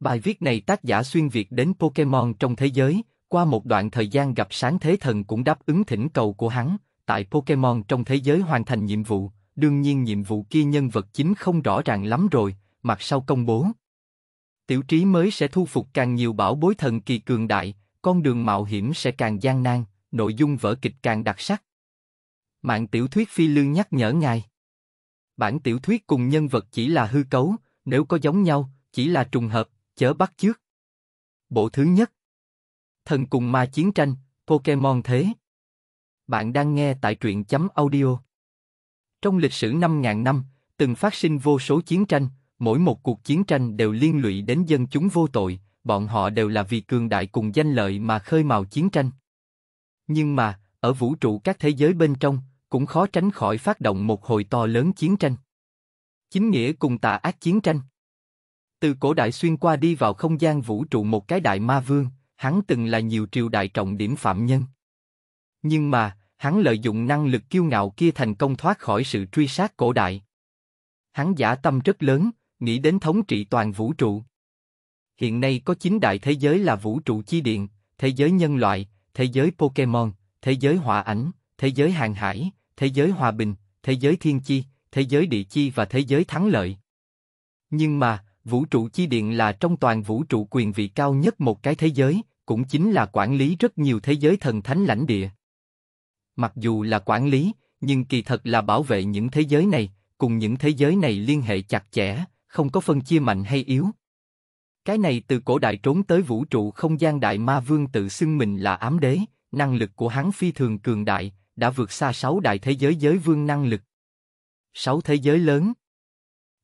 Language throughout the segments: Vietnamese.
Bài viết này tác giả xuyên Việt đến Pokemon trong thế giới, qua một đoạn thời gian gặp sáng thế thần cũng đáp ứng thỉnh cầu của hắn, tại Pokemon trong thế giới hoàn thành nhiệm vụ, đương nhiên nhiệm vụ kia nhân vật chính không rõ ràng lắm rồi, mặt sau công bố. Tiểu trí mới sẽ thu phục càng nhiều bảo bối thần kỳ cường đại, con đường mạo hiểm sẽ càng gian nan, nội dung vở kịch càng đặc sắc. Mạng tiểu thuyết phi lương nhắc nhở ngài. Bản tiểu thuyết cùng nhân vật chỉ là hư cấu, nếu có giống nhau, chỉ là trùng hợp, chớ bắt chước. Bộ thứ nhất Thần cùng ma chiến tranh, Pokemon thế. Bạn đang nghe tại truyện chấm audio. Trong lịch sử 5.000 năm, từng phát sinh vô số chiến tranh, mỗi một cuộc chiến tranh đều liên lụy đến dân chúng vô tội, bọn họ đều là vì cường đại cùng danh lợi mà khơi mào chiến tranh. Nhưng mà, ở vũ trụ các thế giới bên trong, cũng khó tránh khỏi phát động một hồi to lớn chiến tranh. Chính nghĩa cùng tà ác chiến tranh. Từ cổ đại xuyên qua đi vào không gian vũ trụ một cái đại ma vương, hắn từng là nhiều triều đại trọng điểm phạm nhân. Nhưng mà, hắn lợi dụng năng lực kiêu ngạo kia thành công thoát khỏi sự truy sát cổ đại. Hắn giả tâm rất lớn, nghĩ đến thống trị toàn vũ trụ. Hiện nay có chín đại thế giới là vũ trụ chi điện, thế giới nhân loại, thế giới Pokemon, thế giới hỏa ảnh, thế giới hàng hải, thế giới hòa bình, thế giới thiên chi, thế giới địa chi và thế giới thắng lợi. Nhưng mà, vũ trụ chi điện là trong toàn vũ trụ quyền vị cao nhất một cái thế giới, cũng chính là quản lý rất nhiều thế giới thần thánh lãnh địa. Mặc dù là quản lý, nhưng kỳ thật là bảo vệ những thế giới này, cùng những thế giới này liên hệ chặt chẽ, không có phân chia mạnh hay yếu. Cái này từ cổ đại trốn tới vũ trụ không gian đại ma vương tự xưng mình là ám đế, năng lực của hắn phi thường cường đại, đã vượt xa sáu đại thế giới giới vương năng lực. Sáu thế giới lớn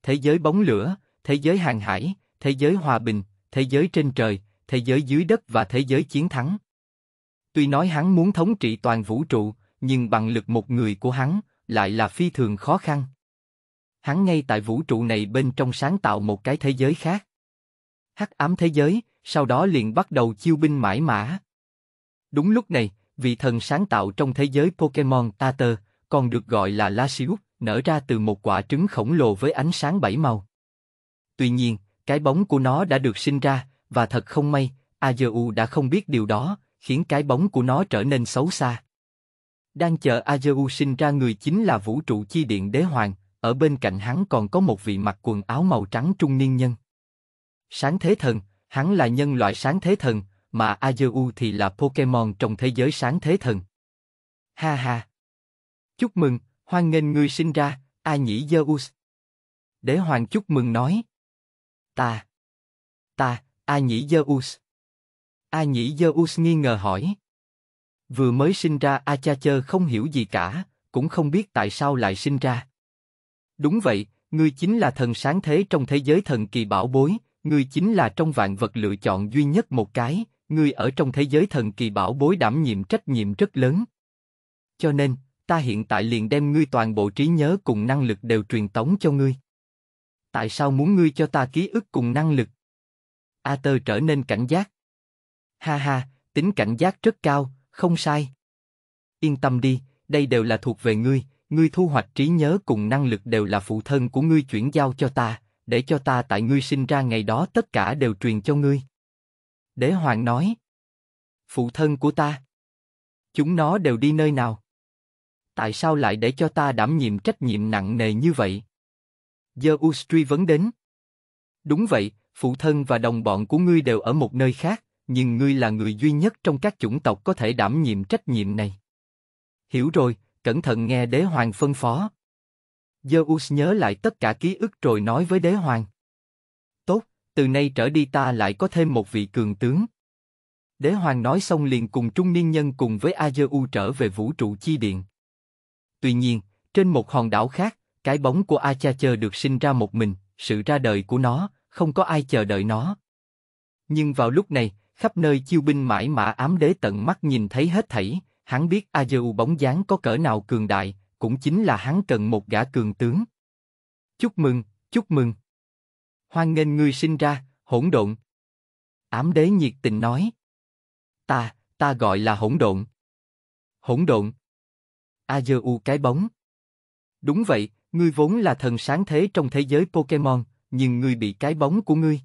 Thế giới bóng lửa, thế giới hàng hải, thế giới hòa bình, thế giới trên trời, thế giới dưới đất và thế giới chiến thắng. Tuy nói hắn muốn thống trị toàn vũ trụ, nhưng bằng lực một người của hắn lại là phi thường khó khăn. Hắn ngay tại vũ trụ này bên trong sáng tạo một cái thế giới khác. Hắc ám thế giới, sau đó liền bắt đầu chiêu binh mãi mã. Đúng lúc này, vị thần sáng tạo trong thế giới Pokemon Tater, còn được gọi là Lasius, nở ra từ một quả trứng khổng lồ với ánh sáng bảy màu. Tuy nhiên, cái bóng của nó đã được sinh ra, và thật không may, Azu đã không biết điều đó, khiến cái bóng của nó trở nên xấu xa. Đang chờ Azu sinh ra người chính là vũ trụ chi điện đế hoàng, ở bên cạnh hắn còn có một vị mặc quần áo màu trắng trung niên nhân. Sáng thế thần, hắn là nhân loại sáng thế thần, mà Azu thì là Pokemon trong thế giới sáng thế thần. Ha ha! Chúc mừng, hoan nghênh ngươi sinh ra, A Nhĩ Zeus. Đế hoàng chúc mừng nói. Ta. Ta, A Nhĩ Zeus. A Nhĩ Zeus nghi ngờ hỏi. Vừa mới sinh ra A Cha Chơ không hiểu gì cả, cũng không biết tại sao lại sinh ra. Đúng vậy, ngươi chính là thần sáng thế trong thế giới thần kỳ bảo bối, ngươi chính là trong vạn vật lựa chọn duy nhất một cái, ngươi ở trong thế giới thần kỳ bảo bối đảm nhiệm trách nhiệm rất lớn. Cho nên, ta hiện tại liền đem ngươi toàn bộ trí nhớ cùng năng lực đều truyền tống cho ngươi tại sao muốn ngươi cho ta ký ức cùng năng lực? A tơ trở nên cảnh giác. Ha ha, tính cảnh giác rất cao, không sai. Yên tâm đi, đây đều là thuộc về ngươi, ngươi thu hoạch trí nhớ cùng năng lực đều là phụ thân của ngươi chuyển giao cho ta, để cho ta tại ngươi sinh ra ngày đó tất cả đều truyền cho ngươi. Đế hoàng nói. Phụ thân của ta. Chúng nó đều đi nơi nào? Tại sao lại để cho ta đảm nhiệm trách nhiệm nặng nề như vậy? Zeus truy vấn đến. Đúng vậy, phụ thân và đồng bọn của ngươi đều ở một nơi khác, nhưng ngươi là người duy nhất trong các chủng tộc có thể đảm nhiệm trách nhiệm này. Hiểu rồi, cẩn thận nghe đế hoàng phân phó. Zeus nhớ lại tất cả ký ức rồi nói với đế hoàng. Tốt, từ nay trở đi ta lại có thêm một vị cường tướng. Đế hoàng nói xong liền cùng trung niên nhân cùng với Azeu trở về vũ trụ chi điện. Tuy nhiên, trên một hòn đảo khác, cái bóng của Acha chờ được sinh ra một mình, sự ra đời của nó, không có ai chờ đợi nó. Nhưng vào lúc này, khắp nơi chiêu binh mãi mã ám đế tận mắt nhìn thấy hết thảy, hắn biết Ajau bóng dáng có cỡ nào cường đại, cũng chính là hắn cần một gã cường tướng. Chúc mừng, chúc mừng. Hoan nghênh ngươi sinh ra, hỗn độn. Ám đế nhiệt tình nói. Ta, ta gọi là hỗn độn. Hỗn độn. Ajau cái bóng. Đúng vậy, Ngươi vốn là thần sáng thế trong thế giới Pokemon, nhưng ngươi bị cái bóng của ngươi.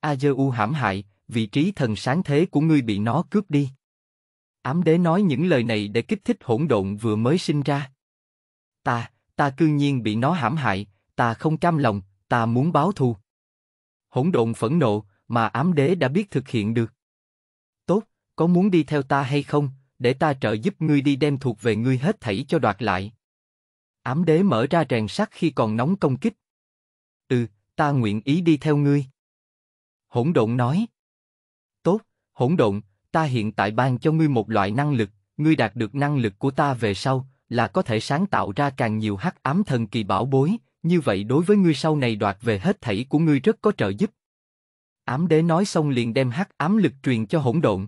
Azu hãm hại, vị trí thần sáng thế của ngươi bị nó cướp đi. Ám đế nói những lời này để kích thích hỗn độn vừa mới sinh ra. Ta, ta cương nhiên bị nó hãm hại, ta không cam lòng, ta muốn báo thù. Hỗn độn phẫn nộ, mà ám đế đã biết thực hiện được. Tốt, có muốn đi theo ta hay không, để ta trợ giúp ngươi đi đem thuộc về ngươi hết thảy cho đoạt lại. Ám đế mở ra rèn sắt khi còn nóng công kích. Ừ, ta nguyện ý đi theo ngươi. Hỗn độn nói. Tốt, hỗn độn, ta hiện tại ban cho ngươi một loại năng lực, ngươi đạt được năng lực của ta về sau, là có thể sáng tạo ra càng nhiều hắc ám thần kỳ bảo bối, như vậy đối với ngươi sau này đoạt về hết thảy của ngươi rất có trợ giúp. Ám đế nói xong liền đem hắc ám lực truyền cho hỗn độn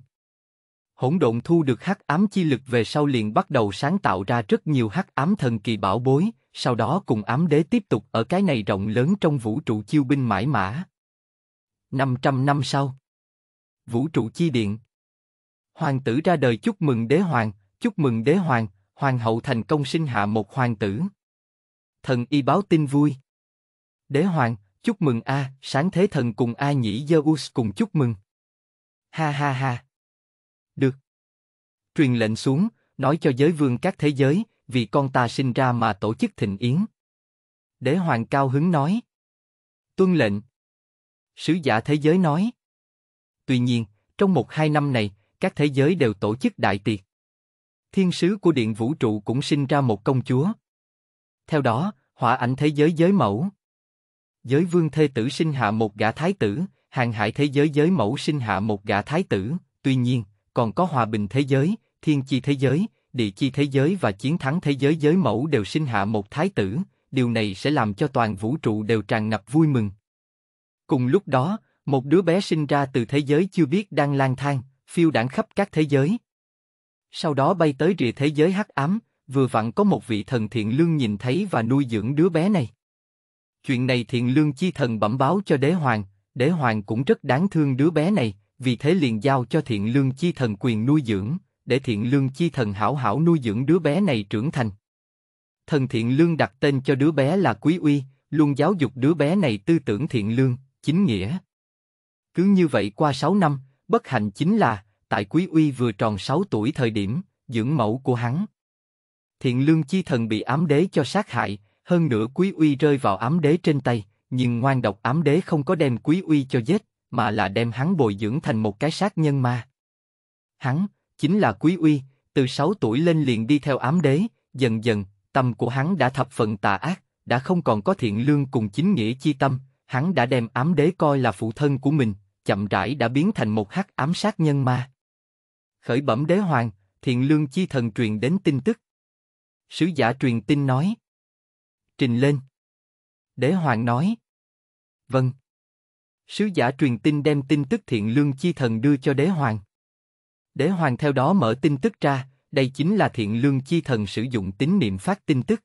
hỗn độn thu được hắc ám chi lực về sau liền bắt đầu sáng tạo ra rất nhiều hắc ám thần kỳ bảo bối, sau đó cùng ám đế tiếp tục ở cái này rộng lớn trong vũ trụ chiêu binh mãi mã. 500 năm sau Vũ trụ chi điện Hoàng tử ra đời chúc mừng đế hoàng, chúc mừng đế hoàng, hoàng hậu thành công sinh hạ một hoàng tử. Thần y báo tin vui. Đế hoàng, chúc mừng A, sáng thế thần cùng A nhĩ Zeus cùng chúc mừng. Ha ha ha. Được. Truyền lệnh xuống, nói cho giới vương các thế giới, vì con ta sinh ra mà tổ chức thịnh yến. Đế hoàng cao hứng nói. Tuân lệnh. Sứ giả thế giới nói. Tuy nhiên, trong một hai năm này, các thế giới đều tổ chức đại tiệc. Thiên sứ của điện vũ trụ cũng sinh ra một công chúa. Theo đó, hỏa ảnh thế giới giới mẫu. Giới vương thê tử sinh hạ một gã thái tử, hàng hải thế giới giới mẫu sinh hạ một gã thái tử, tuy nhiên, còn có hòa bình thế giới, thiên chi thế giới, địa chi thế giới và chiến thắng thế giới giới mẫu đều sinh hạ một thái tử, điều này sẽ làm cho toàn vũ trụ đều tràn ngập vui mừng. Cùng lúc đó, một đứa bé sinh ra từ thế giới chưa biết đang lang thang, phiêu đảng khắp các thế giới. Sau đó bay tới rìa thế giới hắc ám, vừa vặn có một vị thần thiện lương nhìn thấy và nuôi dưỡng đứa bé này. Chuyện này thiện lương chi thần bẩm báo cho đế hoàng, đế hoàng cũng rất đáng thương đứa bé này, vì thế liền giao cho thiện lương chi thần quyền nuôi dưỡng, để thiện lương chi thần hảo hảo nuôi dưỡng đứa bé này trưởng thành. Thần thiện lương đặt tên cho đứa bé là Quý Uy, luôn giáo dục đứa bé này tư tưởng thiện lương, chính nghĩa. Cứ như vậy qua 6 năm, bất hạnh chính là, tại Quý Uy vừa tròn 6 tuổi thời điểm, dưỡng mẫu của hắn. Thiện lương chi thần bị ám đế cho sát hại, hơn nữa Quý Uy rơi vào ám đế trên tay, nhưng ngoan độc ám đế không có đem Quý Uy cho giết, mà là đem hắn bồi dưỡng thành một cái sát nhân ma. Hắn, chính là Quý Uy, từ 6 tuổi lên liền đi theo ám đế, dần dần, tâm của hắn đã thập phần tà ác, đã không còn có thiện lương cùng chính nghĩa chi tâm, hắn đã đem ám đế coi là phụ thân của mình, chậm rãi đã biến thành một hắc ám sát nhân ma. Khởi bẩm đế hoàng, thiện lương chi thần truyền đến tin tức. Sứ giả truyền tin nói. Trình lên. Đế hoàng nói. Vâng. Sứ giả truyền tin đem tin tức thiện lương chi thần đưa cho đế hoàng. Đế hoàng theo đó mở tin tức ra, đây chính là thiện lương chi thần sử dụng tín niệm phát tin tức.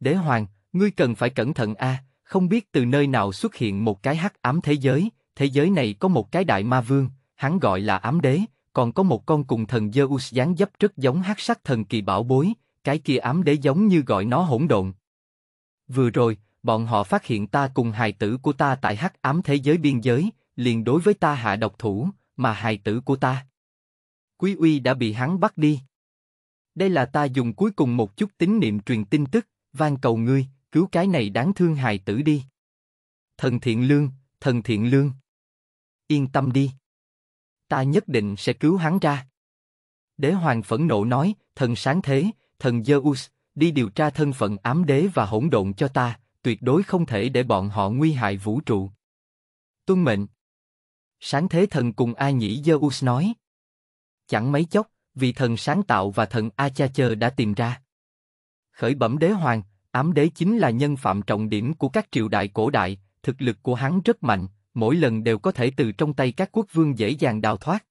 Đế hoàng, ngươi cần phải cẩn thận a, không biết từ nơi nào xuất hiện một cái hắc ám thế giới, thế giới này có một cái đại ma vương, hắn gọi là ám đế, còn có một con cùng thần Zeus dáng dấp rất giống hắc sắc thần kỳ bảo bối, cái kia ám đế giống như gọi nó hỗn độn. Vừa rồi, bọn họ phát hiện ta cùng hài tử của ta tại hắc ám thế giới biên giới, liền đối với ta hạ độc thủ, mà hài tử của ta. Quý uy đã bị hắn bắt đi. Đây là ta dùng cuối cùng một chút tín niệm truyền tin tức, van cầu ngươi, cứu cái này đáng thương hài tử đi. Thần thiện lương, thần thiện lương. Yên tâm đi. Ta nhất định sẽ cứu hắn ra. Đế hoàng phẫn nộ nói, thần sáng thế, thần Zeus, đi điều tra thân phận ám đế và hỗn độn cho ta, tuyệt đối không thể để bọn họ nguy hại vũ trụ. Tuân mệnh. Sáng thế thần cùng A Nhĩ Zeus nói. Chẳng mấy chốc, vị thần sáng tạo và thần a cha Achacher đã tìm ra. Khởi bẩm đế hoàng, ám đế chính là nhân phạm trọng điểm của các triều đại cổ đại, thực lực của hắn rất mạnh, mỗi lần đều có thể từ trong tay các quốc vương dễ dàng đào thoát.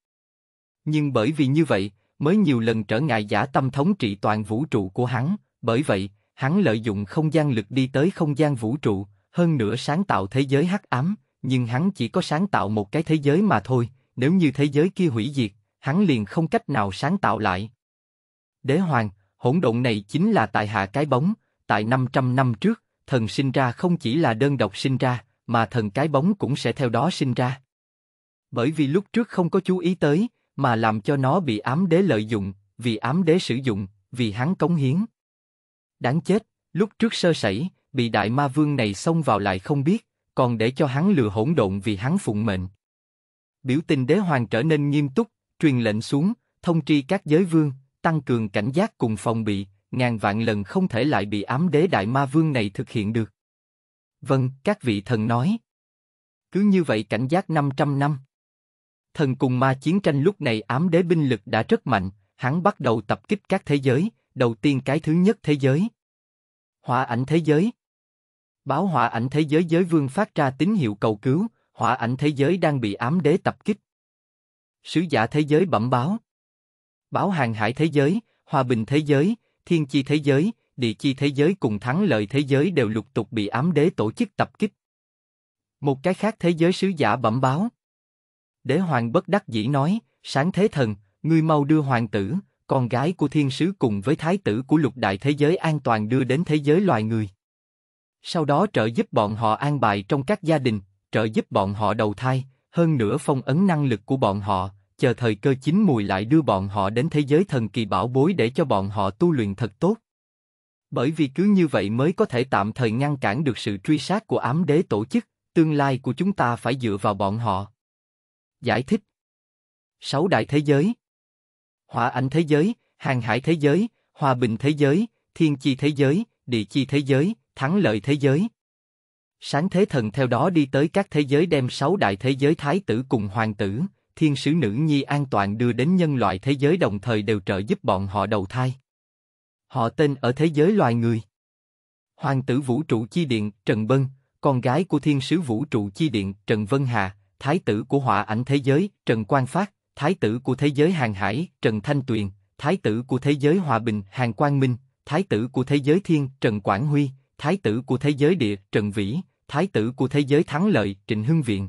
Nhưng bởi vì như vậy, mới nhiều lần trở ngại giả tâm thống trị toàn vũ trụ của hắn, bởi vậy, hắn lợi dụng không gian lực đi tới không gian vũ trụ, hơn nữa sáng tạo thế giới hắc ám, nhưng hắn chỉ có sáng tạo một cái thế giới mà thôi, nếu như thế giới kia hủy diệt, hắn liền không cách nào sáng tạo lại. Đế hoàng, hỗn độn này chính là tại hạ cái bóng, tại 500 năm trước, thần sinh ra không chỉ là đơn độc sinh ra, mà thần cái bóng cũng sẽ theo đó sinh ra. Bởi vì lúc trước không có chú ý tới, mà làm cho nó bị ám đế lợi dụng, vì ám đế sử dụng, vì hắn cống hiến. Đáng chết, lúc trước sơ sẩy, bị đại ma vương này xông vào lại không biết, còn để cho hắn lừa hỗn độn vì hắn phụng mệnh. Biểu tình đế hoàng trở nên nghiêm túc, truyền lệnh xuống, thông tri các giới vương, tăng cường cảnh giác cùng phòng bị, ngàn vạn lần không thể lại bị ám đế đại ma vương này thực hiện được. Vâng, các vị thần nói. Cứ như vậy cảnh giác 500 năm. Thần cùng ma chiến tranh lúc này ám đế binh lực đã rất mạnh, hắn bắt đầu tập kích các thế giới, đầu tiên cái thứ nhất thế giới. Hỏa ảnh thế giới Báo hỏa ảnh thế giới giới vương phát ra tín hiệu cầu cứu, hỏa ảnh thế giới đang bị ám đế tập kích. Sứ giả thế giới bẩm báo. Báo hàng hải thế giới, hòa bình thế giới, thiên chi thế giới, địa chi thế giới cùng thắng lợi thế giới đều lục tục bị ám đế tổ chức tập kích. Một cái khác thế giới sứ giả bẩm báo. Đế hoàng bất đắc dĩ nói, sáng thế thần, ngươi mau đưa hoàng tử, con gái của thiên sứ cùng với thái tử của lục đại thế giới an toàn đưa đến thế giới loài người. Sau đó trợ giúp bọn họ an bài trong các gia đình, trợ giúp bọn họ đầu thai, hơn nữa phong ấn năng lực của bọn họ, chờ thời cơ chín mùi lại đưa bọn họ đến thế giới thần kỳ bảo bối để cho bọn họ tu luyện thật tốt. Bởi vì cứ như vậy mới có thể tạm thời ngăn cản được sự truy sát của ám đế tổ chức, tương lai của chúng ta phải dựa vào bọn họ. Giải thích Sáu đại thế giới hỏa ảnh thế giới, hàng hải thế giới, hòa bình thế giới, thiên chi thế giới, địa chi thế giới, thắng lợi thế giới. Sáng thế thần theo đó đi tới các thế giới đem sáu đại thế giới thái tử cùng hoàng tử, thiên sứ nữ nhi an toàn đưa đến nhân loại thế giới đồng thời đều trợ giúp bọn họ đầu thai. Họ tên ở thế giới loài người. Hoàng tử vũ trụ chi điện Trần Bân, con gái của thiên sứ vũ trụ chi điện Trần Vân Hà, thái tử của hỏa ảnh thế giới Trần Quang Phát, Thái tử của thế giới hàng hải, Trần Thanh Tuyền, Thái tử của thế giới hòa bình, Hàng Quang Minh, Thái tử của thế giới thiên, Trần Quảng Huy, Thái tử của thế giới địa, Trần Vĩ, Thái tử của thế giới thắng lợi, Trịnh Hưng Viện.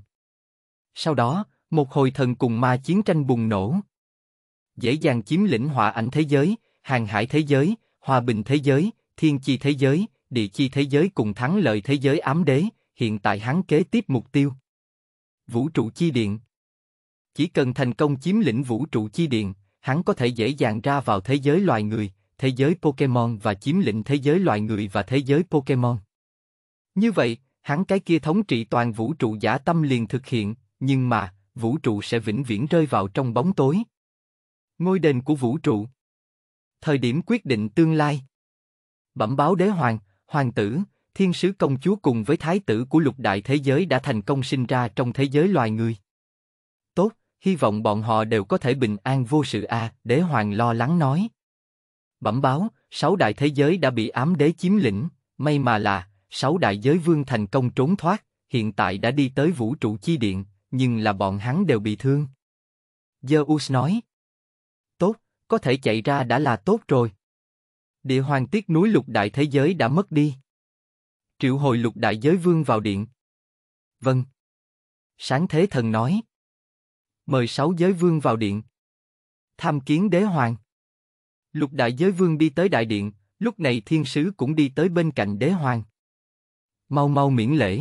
Sau đó, một hồi thần cùng ma chiến tranh bùng nổ. Dễ dàng chiếm lĩnh hòa ảnh thế giới, hàng hải thế giới, hòa bình thế giới, thiên chi thế giới, địa chi thế giới cùng thắng lợi thế giới ám đế, hiện tại hắn kế tiếp mục tiêu. Vũ trụ chi điện chỉ cần thành công chiếm lĩnh vũ trụ chi điện, hắn có thể dễ dàng ra vào thế giới loài người, thế giới Pokemon và chiếm lĩnh thế giới loài người và thế giới Pokemon. Như vậy, hắn cái kia thống trị toàn vũ trụ giả tâm liền thực hiện, nhưng mà, vũ trụ sẽ vĩnh viễn rơi vào trong bóng tối. Ngôi đền của vũ trụ Thời điểm quyết định tương lai Bẩm báo đế hoàng, hoàng tử, thiên sứ công chúa cùng với thái tử của lục đại thế giới đã thành công sinh ra trong thế giới loài người hy vọng bọn họ đều có thể bình an vô sự a, đế hoàng lo lắng nói. Bẩm báo, sáu đại thế giới đã bị ám đế chiếm lĩnh, may mà là, sáu đại giới vương thành công trốn thoát, hiện tại đã đi tới vũ trụ chi điện, nhưng là bọn hắn đều bị thương. Zeus nói. Tốt, có thể chạy ra đã là tốt rồi. Địa hoàng tiết núi lục đại thế giới đã mất đi. Triệu hồi lục đại giới vương vào điện. Vâng. Sáng thế thần nói mời sáu giới vương vào điện. Tham kiến đế hoàng. Lục đại giới vương đi tới đại điện, lúc này thiên sứ cũng đi tới bên cạnh đế hoàng. Mau mau miễn lễ.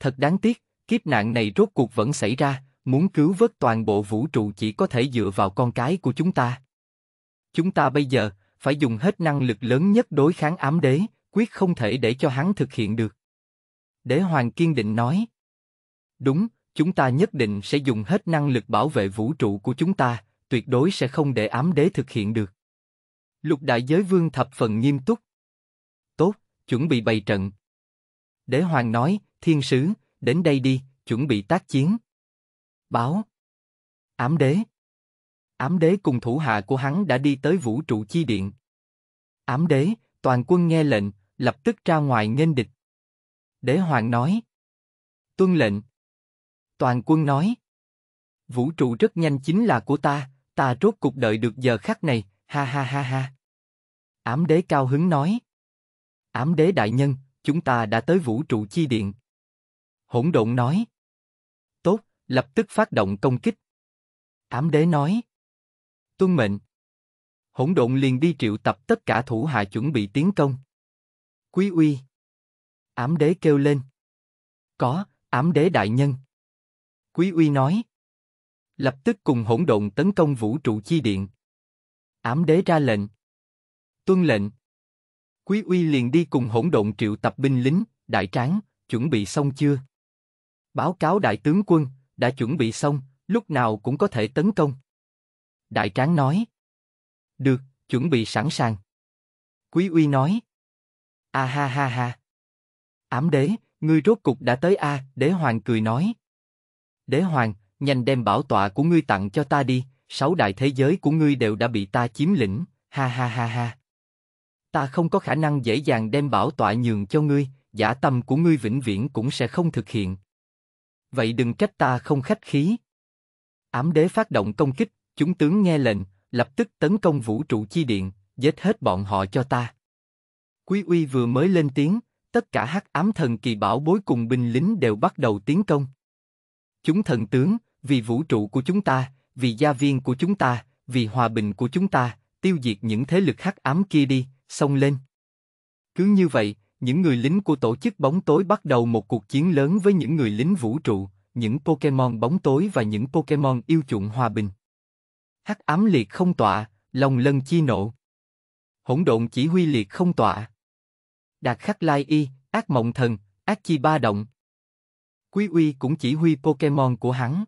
Thật đáng tiếc, kiếp nạn này rốt cuộc vẫn xảy ra, muốn cứu vớt toàn bộ vũ trụ chỉ có thể dựa vào con cái của chúng ta. Chúng ta bây giờ phải dùng hết năng lực lớn nhất đối kháng ám đế, quyết không thể để cho hắn thực hiện được. Đế hoàng kiên định nói. Đúng, chúng ta nhất định sẽ dùng hết năng lực bảo vệ vũ trụ của chúng ta, tuyệt đối sẽ không để ám đế thực hiện được. Lục đại giới vương thập phần nghiêm túc. Tốt, chuẩn bị bày trận. Đế hoàng nói, thiên sứ, đến đây đi, chuẩn bị tác chiến. Báo. Ám đế. Ám đế cùng thủ hạ của hắn đã đi tới vũ trụ chi điện. Ám đế, toàn quân nghe lệnh, lập tức ra ngoài nghênh địch. Đế hoàng nói. Tuân lệnh, Toàn quân nói. Vũ trụ rất nhanh chính là của ta, ta rốt cuộc đợi được giờ khắc này, ha ha ha ha. Ám đế cao hứng nói. Ám đế đại nhân, chúng ta đã tới vũ trụ chi điện. Hỗn độn nói. Tốt, lập tức phát động công kích. Ám đế nói. Tuân mệnh. Hỗn độn liền đi triệu tập tất cả thủ hạ chuẩn bị tiến công. Quý uy. Ám đế kêu lên. Có, ám đế đại nhân. Quý Uy nói. Lập tức cùng hỗn độn tấn công vũ trụ chi điện. Ám đế ra lệnh. Tuân lệnh. Quý Uy liền đi cùng hỗn độn triệu tập binh lính, đại tráng, chuẩn bị xong chưa? Báo cáo đại tướng quân, đã chuẩn bị xong, lúc nào cũng có thể tấn công. Đại tráng nói. Được, chuẩn bị sẵn sàng. Quý Uy nói. A ha ha ha. Ám đế, ngươi rốt cục đã tới A, đế hoàng cười nói. Đế hoàng, nhanh đem bảo tọa của ngươi tặng cho ta đi, sáu đại thế giới của ngươi đều đã bị ta chiếm lĩnh, ha ha ha ha. Ta không có khả năng dễ dàng đem bảo tọa nhường cho ngươi, giả tâm của ngươi vĩnh viễn cũng sẽ không thực hiện. Vậy đừng trách ta không khách khí. Ám đế phát động công kích, chúng tướng nghe lệnh, lập tức tấn công vũ trụ chi điện, giết hết bọn họ cho ta. Quý uy vừa mới lên tiếng, tất cả hắc ám thần kỳ bảo bối cùng binh lính đều bắt đầu tiến công chúng thần tướng, vì vũ trụ của chúng ta, vì gia viên của chúng ta, vì hòa bình của chúng ta, tiêu diệt những thế lực hắc ám kia đi, xông lên. Cứ như vậy, những người lính của tổ chức bóng tối bắt đầu một cuộc chiến lớn với những người lính vũ trụ, những Pokemon bóng tối và những Pokemon yêu chuộng hòa bình. Hắc ám liệt không tọa, lòng lân chi nộ. Hỗn độn chỉ huy liệt không tọa. Đạt khắc lai y, ác mộng thần, ác chi ba động. Quý Uy cũng chỉ huy Pokemon của hắn.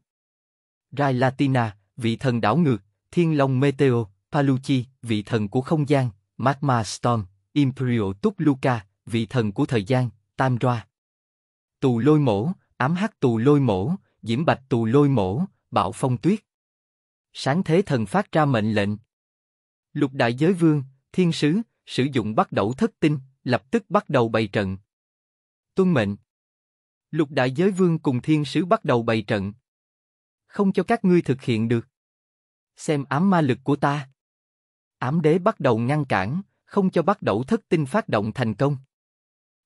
Railatina, vị thần đảo ngược, Thiên Long Meteo, Paluchi, vị thần của không gian, Magma Storm, Imperial Tupluca, vị thần của thời gian, Tamra. Tù lôi mổ, ám hắc tù lôi mổ, diễm bạch tù lôi mổ, bạo phong tuyết. Sáng thế thần phát ra mệnh lệnh. Lục đại giới vương, thiên sứ, sử dụng bắt đầu thất tinh, lập tức bắt đầu bày trận. Tuân mệnh. Lục đại giới vương cùng thiên sứ bắt đầu bày trận. Không cho các ngươi thực hiện được. Xem ám ma lực của ta. Ám đế bắt đầu ngăn cản, không cho bắt đầu thất tinh phát động thành công.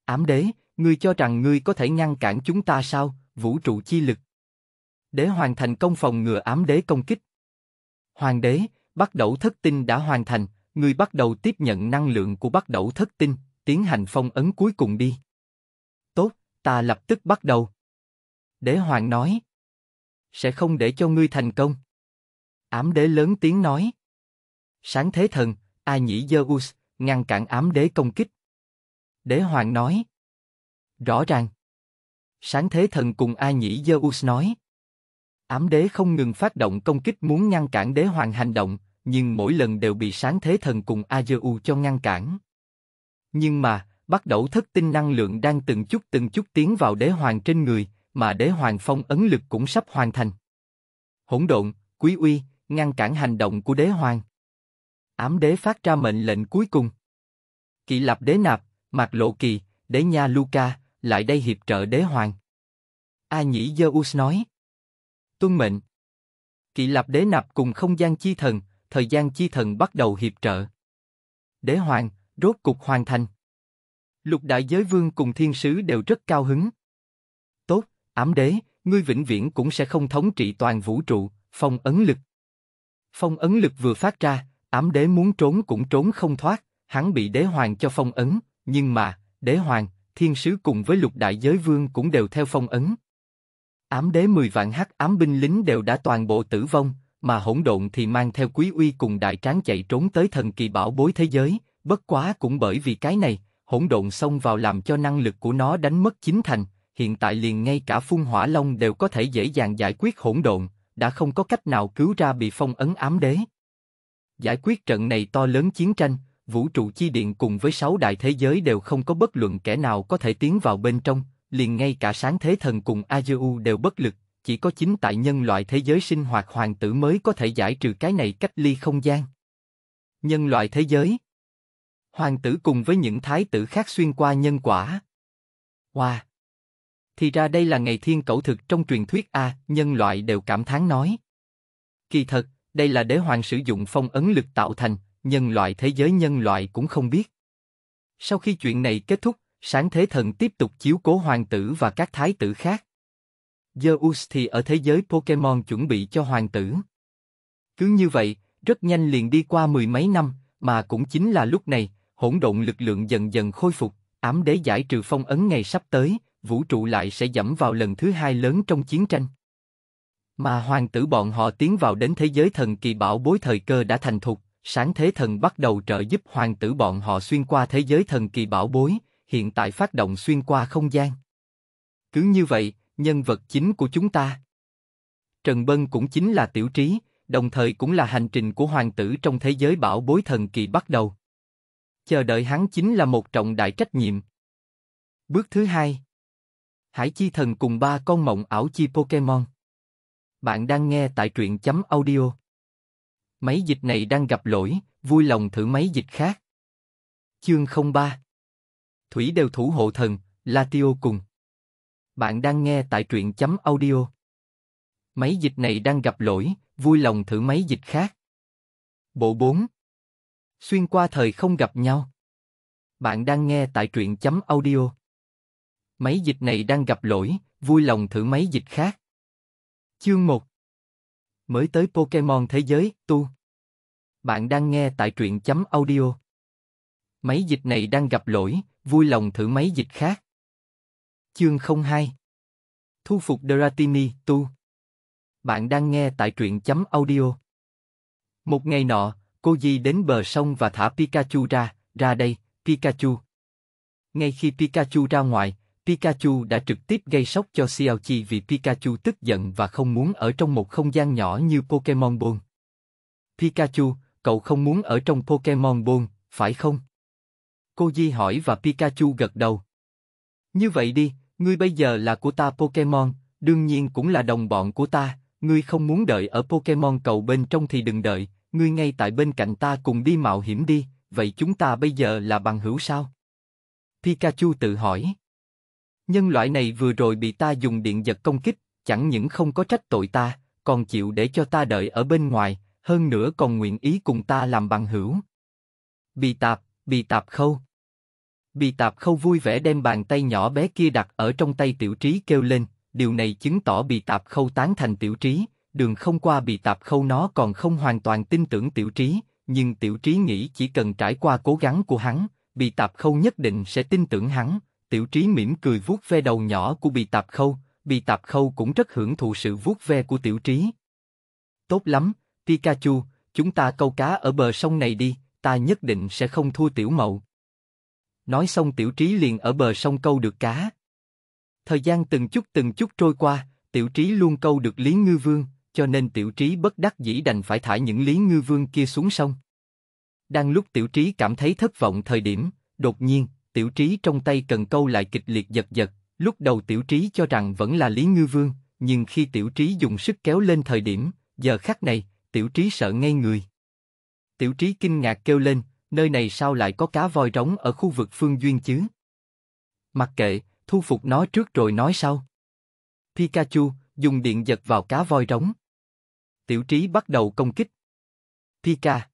Ám đế, ngươi cho rằng ngươi có thể ngăn cản chúng ta sao, vũ trụ chi lực. Đế hoàn thành công phòng ngừa ám đế công kích. Hoàng đế, bắt đầu thất tinh đã hoàn thành, ngươi bắt đầu tiếp nhận năng lượng của bắt đầu thất tinh, tiến hành phong ấn cuối cùng đi ta lập tức bắt đầu. Đế hoàng nói. Sẽ không để cho ngươi thành công. Ám đế lớn tiếng nói. Sáng thế thần, ai Nhĩ Zeus, ngăn cản ám đế công kích. Đế hoàng nói. Rõ ràng. Sáng thế thần cùng ai Nhĩ Zeus nói. Ám đế không ngừng phát động công kích muốn ngăn cản đế hoàng hành động, nhưng mỗi lần đều bị sáng thế thần cùng A Zeus cho ngăn cản. Nhưng mà, bắt đầu thất tinh năng lượng đang từng chút từng chút tiến vào đế hoàng trên người, mà đế hoàng phong ấn lực cũng sắp hoàn thành. Hỗn độn, quý uy, ngăn cản hành động của đế hoàng. Ám đế phát ra mệnh lệnh cuối cùng. Kỵ lập đế nạp, mạc lộ kỳ, đế nha Luca, lại đây hiệp trợ đế hoàng. A nhĩ dơ us nói. Tuân mệnh. Kỵ lập đế nạp cùng không gian chi thần, thời gian chi thần bắt đầu hiệp trợ. Đế hoàng, rốt cục hoàn thành. Lục đại giới vương cùng thiên sứ đều rất cao hứng. Tốt, ám đế, ngươi vĩnh viễn cũng sẽ không thống trị toàn vũ trụ, phong ấn lực. Phong ấn lực vừa phát ra, ám đế muốn trốn cũng trốn không thoát, hắn bị đế hoàng cho phong ấn, nhưng mà, đế hoàng, thiên sứ cùng với lục đại giới vương cũng đều theo phong ấn. Ám đế 10 vạn hắc ám binh lính đều đã toàn bộ tử vong, mà hỗn độn thì mang theo quý uy cùng đại tráng chạy trốn tới thần kỳ bảo bối thế giới, bất quá cũng bởi vì cái này, hỗn độn xông vào làm cho năng lực của nó đánh mất chính thành, hiện tại liền ngay cả phun hỏa long đều có thể dễ dàng giải quyết hỗn độn, đã không có cách nào cứu ra bị phong ấn ám đế. Giải quyết trận này to lớn chiến tranh, vũ trụ chi điện cùng với sáu đại thế giới đều không có bất luận kẻ nào có thể tiến vào bên trong, liền ngay cả sáng thế thần cùng Azu đều bất lực, chỉ có chính tại nhân loại thế giới sinh hoạt hoàng tử mới có thể giải trừ cái này cách ly không gian. Nhân loại thế giới hoàng tử cùng với những thái tử khác xuyên qua nhân quả. Wow! Thì ra đây là ngày thiên cẩu thực trong truyền thuyết A, nhân loại đều cảm thán nói. Kỳ thật, đây là đế hoàng sử dụng phong ấn lực tạo thành, nhân loại thế giới nhân loại cũng không biết. Sau khi chuyện này kết thúc, sáng thế thần tiếp tục chiếu cố hoàng tử và các thái tử khác. Zeus thì ở thế giới Pokemon chuẩn bị cho hoàng tử. Cứ như vậy, rất nhanh liền đi qua mười mấy năm, mà cũng chính là lúc này, hỗn độn lực lượng dần dần khôi phục, ám đế giải trừ phong ấn ngày sắp tới, vũ trụ lại sẽ dẫm vào lần thứ hai lớn trong chiến tranh. Mà hoàng tử bọn họ tiến vào đến thế giới thần kỳ bảo bối thời cơ đã thành thục, sáng thế thần bắt đầu trợ giúp hoàng tử bọn họ xuyên qua thế giới thần kỳ bảo bối, hiện tại phát động xuyên qua không gian. Cứ như vậy, nhân vật chính của chúng ta. Trần Bân cũng chính là tiểu trí, đồng thời cũng là hành trình của hoàng tử trong thế giới bảo bối thần kỳ bắt đầu chờ đợi hắn chính là một trọng đại trách nhiệm. Bước thứ hai Hải Chi Thần cùng ba con mộng ảo chi Pokemon Bạn đang nghe tại truyện chấm audio Máy dịch này đang gặp lỗi, vui lòng thử máy dịch khác. Chương 03 Thủy đều thủ hộ thần, Latio cùng. Bạn đang nghe tại truyện chấm audio. Máy dịch này đang gặp lỗi, vui lòng thử máy dịch khác. Bộ 4 Xuyên qua thời không gặp nhau. Bạn đang nghe tại truyện chấm audio. Máy dịch này đang gặp lỗi, vui lòng thử máy dịch khác. Chương 1 Mới tới Pokemon Thế giới, tu. Bạn đang nghe tại truyện chấm audio. Máy dịch này đang gặp lỗi, vui lòng thử máy dịch khác. Chương 02 Thu phục Dratini, tu. Bạn đang nghe tại truyện chấm audio. Một ngày nọ, Cô Di đến bờ sông và thả Pikachu ra, ra đây, Pikachu. Ngay khi Pikachu ra ngoài, Pikachu đã trực tiếp gây sốc cho Xiao vì Pikachu tức giận và không muốn ở trong một không gian nhỏ như Pokemon Ball. Pikachu, cậu không muốn ở trong Pokemon Ball, phải không? Cô Di hỏi và Pikachu gật đầu. Như vậy đi, ngươi bây giờ là của ta Pokemon, đương nhiên cũng là đồng bọn của ta, ngươi không muốn đợi ở Pokemon cầu bên trong thì đừng đợi, ngươi ngay tại bên cạnh ta cùng đi mạo hiểm đi, vậy chúng ta bây giờ là bằng hữu sao? Pikachu tự hỏi. Nhân loại này vừa rồi bị ta dùng điện giật công kích, chẳng những không có trách tội ta, còn chịu để cho ta đợi ở bên ngoài, hơn nữa còn nguyện ý cùng ta làm bằng hữu. Bị tạp, bị tạp khâu. Bị tạp khâu vui vẻ đem bàn tay nhỏ bé kia đặt ở trong tay tiểu trí kêu lên, điều này chứng tỏ bị tạp khâu tán thành tiểu trí, đường không qua bị tạp khâu nó còn không hoàn toàn tin tưởng tiểu trí, nhưng tiểu trí nghĩ chỉ cần trải qua cố gắng của hắn, bị tạp khâu nhất định sẽ tin tưởng hắn. Tiểu trí mỉm cười vuốt ve đầu nhỏ của bị tạp khâu, bị tạp khâu cũng rất hưởng thụ sự vuốt ve của tiểu trí. Tốt lắm, Pikachu, chúng ta câu cá ở bờ sông này đi, ta nhất định sẽ không thua tiểu mậu. Nói xong tiểu trí liền ở bờ sông câu được cá. Thời gian từng chút từng chút trôi qua, tiểu trí luôn câu được Lý Ngư Vương, cho nên tiểu trí bất đắc dĩ đành phải thả những lý ngư vương kia xuống sông. Đang lúc tiểu trí cảm thấy thất vọng thời điểm, đột nhiên, tiểu trí trong tay cần câu lại kịch liệt giật giật, lúc đầu tiểu trí cho rằng vẫn là lý ngư vương, nhưng khi tiểu trí dùng sức kéo lên thời điểm, giờ khắc này, tiểu trí sợ ngay người. Tiểu trí kinh ngạc kêu lên, nơi này sao lại có cá voi rống ở khu vực phương duyên chứ? Mặc kệ, thu phục nó trước rồi nói sau. Pikachu, dùng điện giật vào cá voi rống. Tiểu Trí bắt đầu công kích. Pika.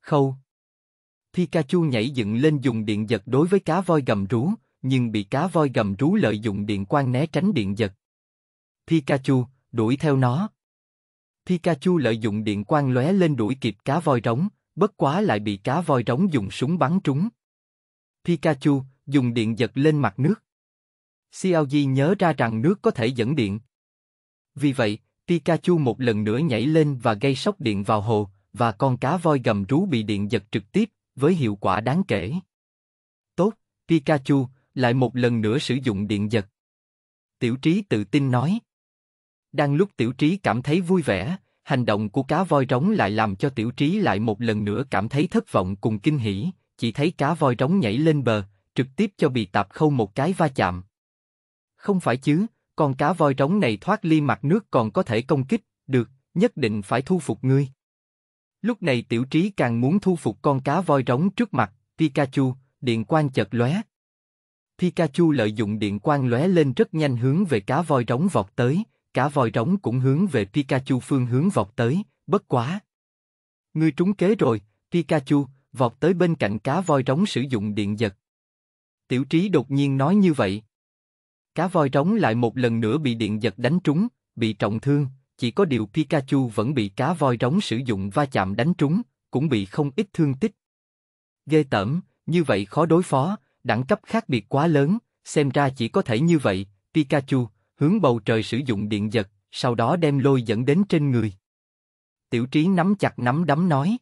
Khâu. Pikachu nhảy dựng lên dùng điện giật đối với cá voi gầm rú, nhưng bị cá voi gầm rú lợi dụng điện quang né tránh điện giật. Pikachu, đuổi theo nó. Pikachu lợi dụng điện quang lóe lên đuổi kịp cá voi rống, bất quá lại bị cá voi rống dùng súng bắn trúng. Pikachu, dùng điện giật lên mặt nước. Xiaoji nhớ ra rằng nước có thể dẫn điện. Vì vậy, Pikachu một lần nữa nhảy lên và gây sốc điện vào hồ, và con cá voi gầm rú bị điện giật trực tiếp, với hiệu quả đáng kể. Tốt, Pikachu, lại một lần nữa sử dụng điện giật. Tiểu trí tự tin nói. Đang lúc tiểu trí cảm thấy vui vẻ, hành động của cá voi rống lại làm cho tiểu trí lại một lần nữa cảm thấy thất vọng cùng kinh hỉ, chỉ thấy cá voi rống nhảy lên bờ, trực tiếp cho bị tạp khâu một cái va chạm. Không phải chứ, con cá voi trống này thoát ly mặt nước còn có thể công kích, được, nhất định phải thu phục ngươi. Lúc này tiểu trí càng muốn thu phục con cá voi trống trước mặt, Pikachu, điện quang chợt lóe. Pikachu lợi dụng điện quang lóe lên rất nhanh hướng về cá voi trống vọt tới, cá voi trống cũng hướng về Pikachu phương hướng vọt tới, bất quá. Ngươi trúng kế rồi, Pikachu, vọt tới bên cạnh cá voi trống sử dụng điện giật. Tiểu trí đột nhiên nói như vậy. Cá voi trống lại một lần nữa bị điện giật đánh trúng, bị trọng thương, chỉ có điều Pikachu vẫn bị cá voi trống sử dụng va chạm đánh trúng, cũng bị không ít thương tích. Ghê tởm, như vậy khó đối phó, đẳng cấp khác biệt quá lớn, xem ra chỉ có thể như vậy, Pikachu, hướng bầu trời sử dụng điện giật, sau đó đem lôi dẫn đến trên người. Tiểu trí nắm chặt nắm đấm nói.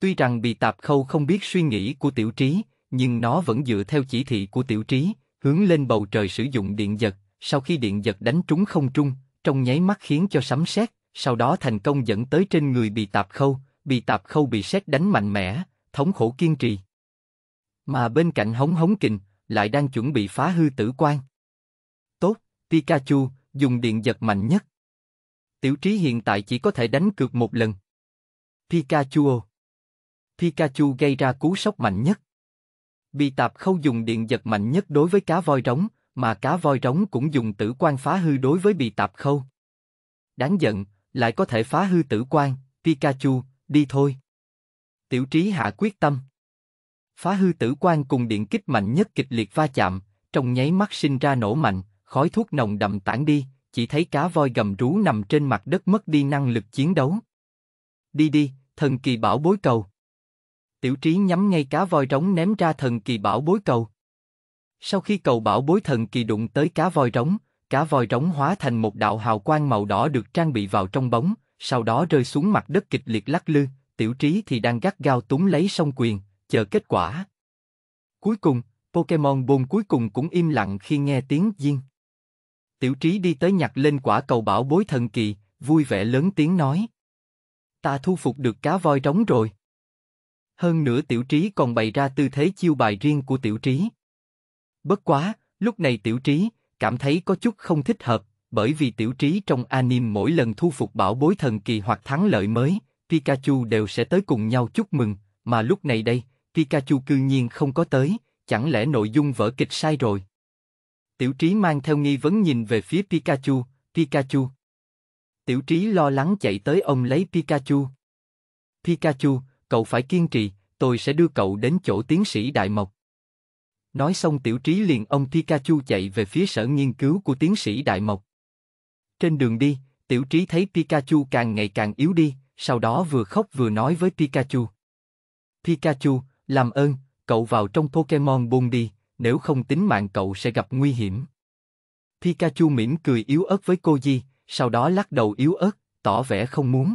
Tuy rằng bị tạp khâu không biết suy nghĩ của tiểu trí, nhưng nó vẫn dựa theo chỉ thị của tiểu trí, hướng lên bầu trời sử dụng điện giật, sau khi điện giật đánh trúng không trung, trong nháy mắt khiến cho sấm sét, sau đó thành công dẫn tới trên người bị tạp khâu, bị tạp khâu bị sét đánh mạnh mẽ, thống khổ kiên trì. Mà bên cạnh hống hống kình, lại đang chuẩn bị phá hư tử quan. Tốt, Pikachu, dùng điện giật mạnh nhất. Tiểu trí hiện tại chỉ có thể đánh cược một lần. Pikachu Pikachu gây ra cú sốc mạnh nhất. Bị tạp khâu dùng điện giật mạnh nhất đối với cá voi rống, mà cá voi rống cũng dùng tử quan phá hư đối với bị tạp khâu. Đáng giận, lại có thể phá hư tử quan, Pikachu, đi thôi. Tiểu trí hạ quyết tâm. Phá hư tử quan cùng điện kích mạnh nhất kịch liệt va chạm, trong nháy mắt sinh ra nổ mạnh, khói thuốc nồng đậm tản đi, chỉ thấy cá voi gầm rú nằm trên mặt đất mất đi năng lực chiến đấu. Đi đi, thần kỳ bảo bối cầu. Tiểu Trí nhắm ngay cá voi rống ném ra thần kỳ bảo bối cầu. Sau khi cầu bảo bối thần kỳ đụng tới cá voi rống, cá voi rống hóa thành một đạo hào quang màu đỏ được trang bị vào trong bóng, sau đó rơi xuống mặt đất kịch liệt lắc lư, tiểu trí thì đang gắt gao túm lấy song quyền, chờ kết quả. Cuối cùng, Pokemon bồn cuối cùng cũng im lặng khi nghe tiếng diên. Tiểu trí đi tới nhặt lên quả cầu bảo bối thần kỳ, vui vẻ lớn tiếng nói. Ta thu phục được cá voi trống rồi hơn nữa tiểu trí còn bày ra tư thế chiêu bài riêng của tiểu trí. Bất quá, lúc này tiểu trí, cảm thấy có chút không thích hợp, bởi vì tiểu trí trong anime mỗi lần thu phục bảo bối thần kỳ hoặc thắng lợi mới, Pikachu đều sẽ tới cùng nhau chúc mừng, mà lúc này đây, Pikachu cư nhiên không có tới, chẳng lẽ nội dung vở kịch sai rồi? Tiểu trí mang theo nghi vấn nhìn về phía Pikachu, Pikachu. Tiểu trí lo lắng chạy tới ông lấy Pikachu. Pikachu, cậu phải kiên trì, tôi sẽ đưa cậu đến chỗ tiến sĩ Đại Mộc. Nói xong tiểu trí liền ông Pikachu chạy về phía sở nghiên cứu của tiến sĩ Đại Mộc. Trên đường đi, tiểu trí thấy Pikachu càng ngày càng yếu đi, sau đó vừa khóc vừa nói với Pikachu. Pikachu, làm ơn, cậu vào trong Pokemon Bôn đi, nếu không tính mạng cậu sẽ gặp nguy hiểm. Pikachu mỉm cười yếu ớt với cô Di, sau đó lắc đầu yếu ớt, tỏ vẻ không muốn.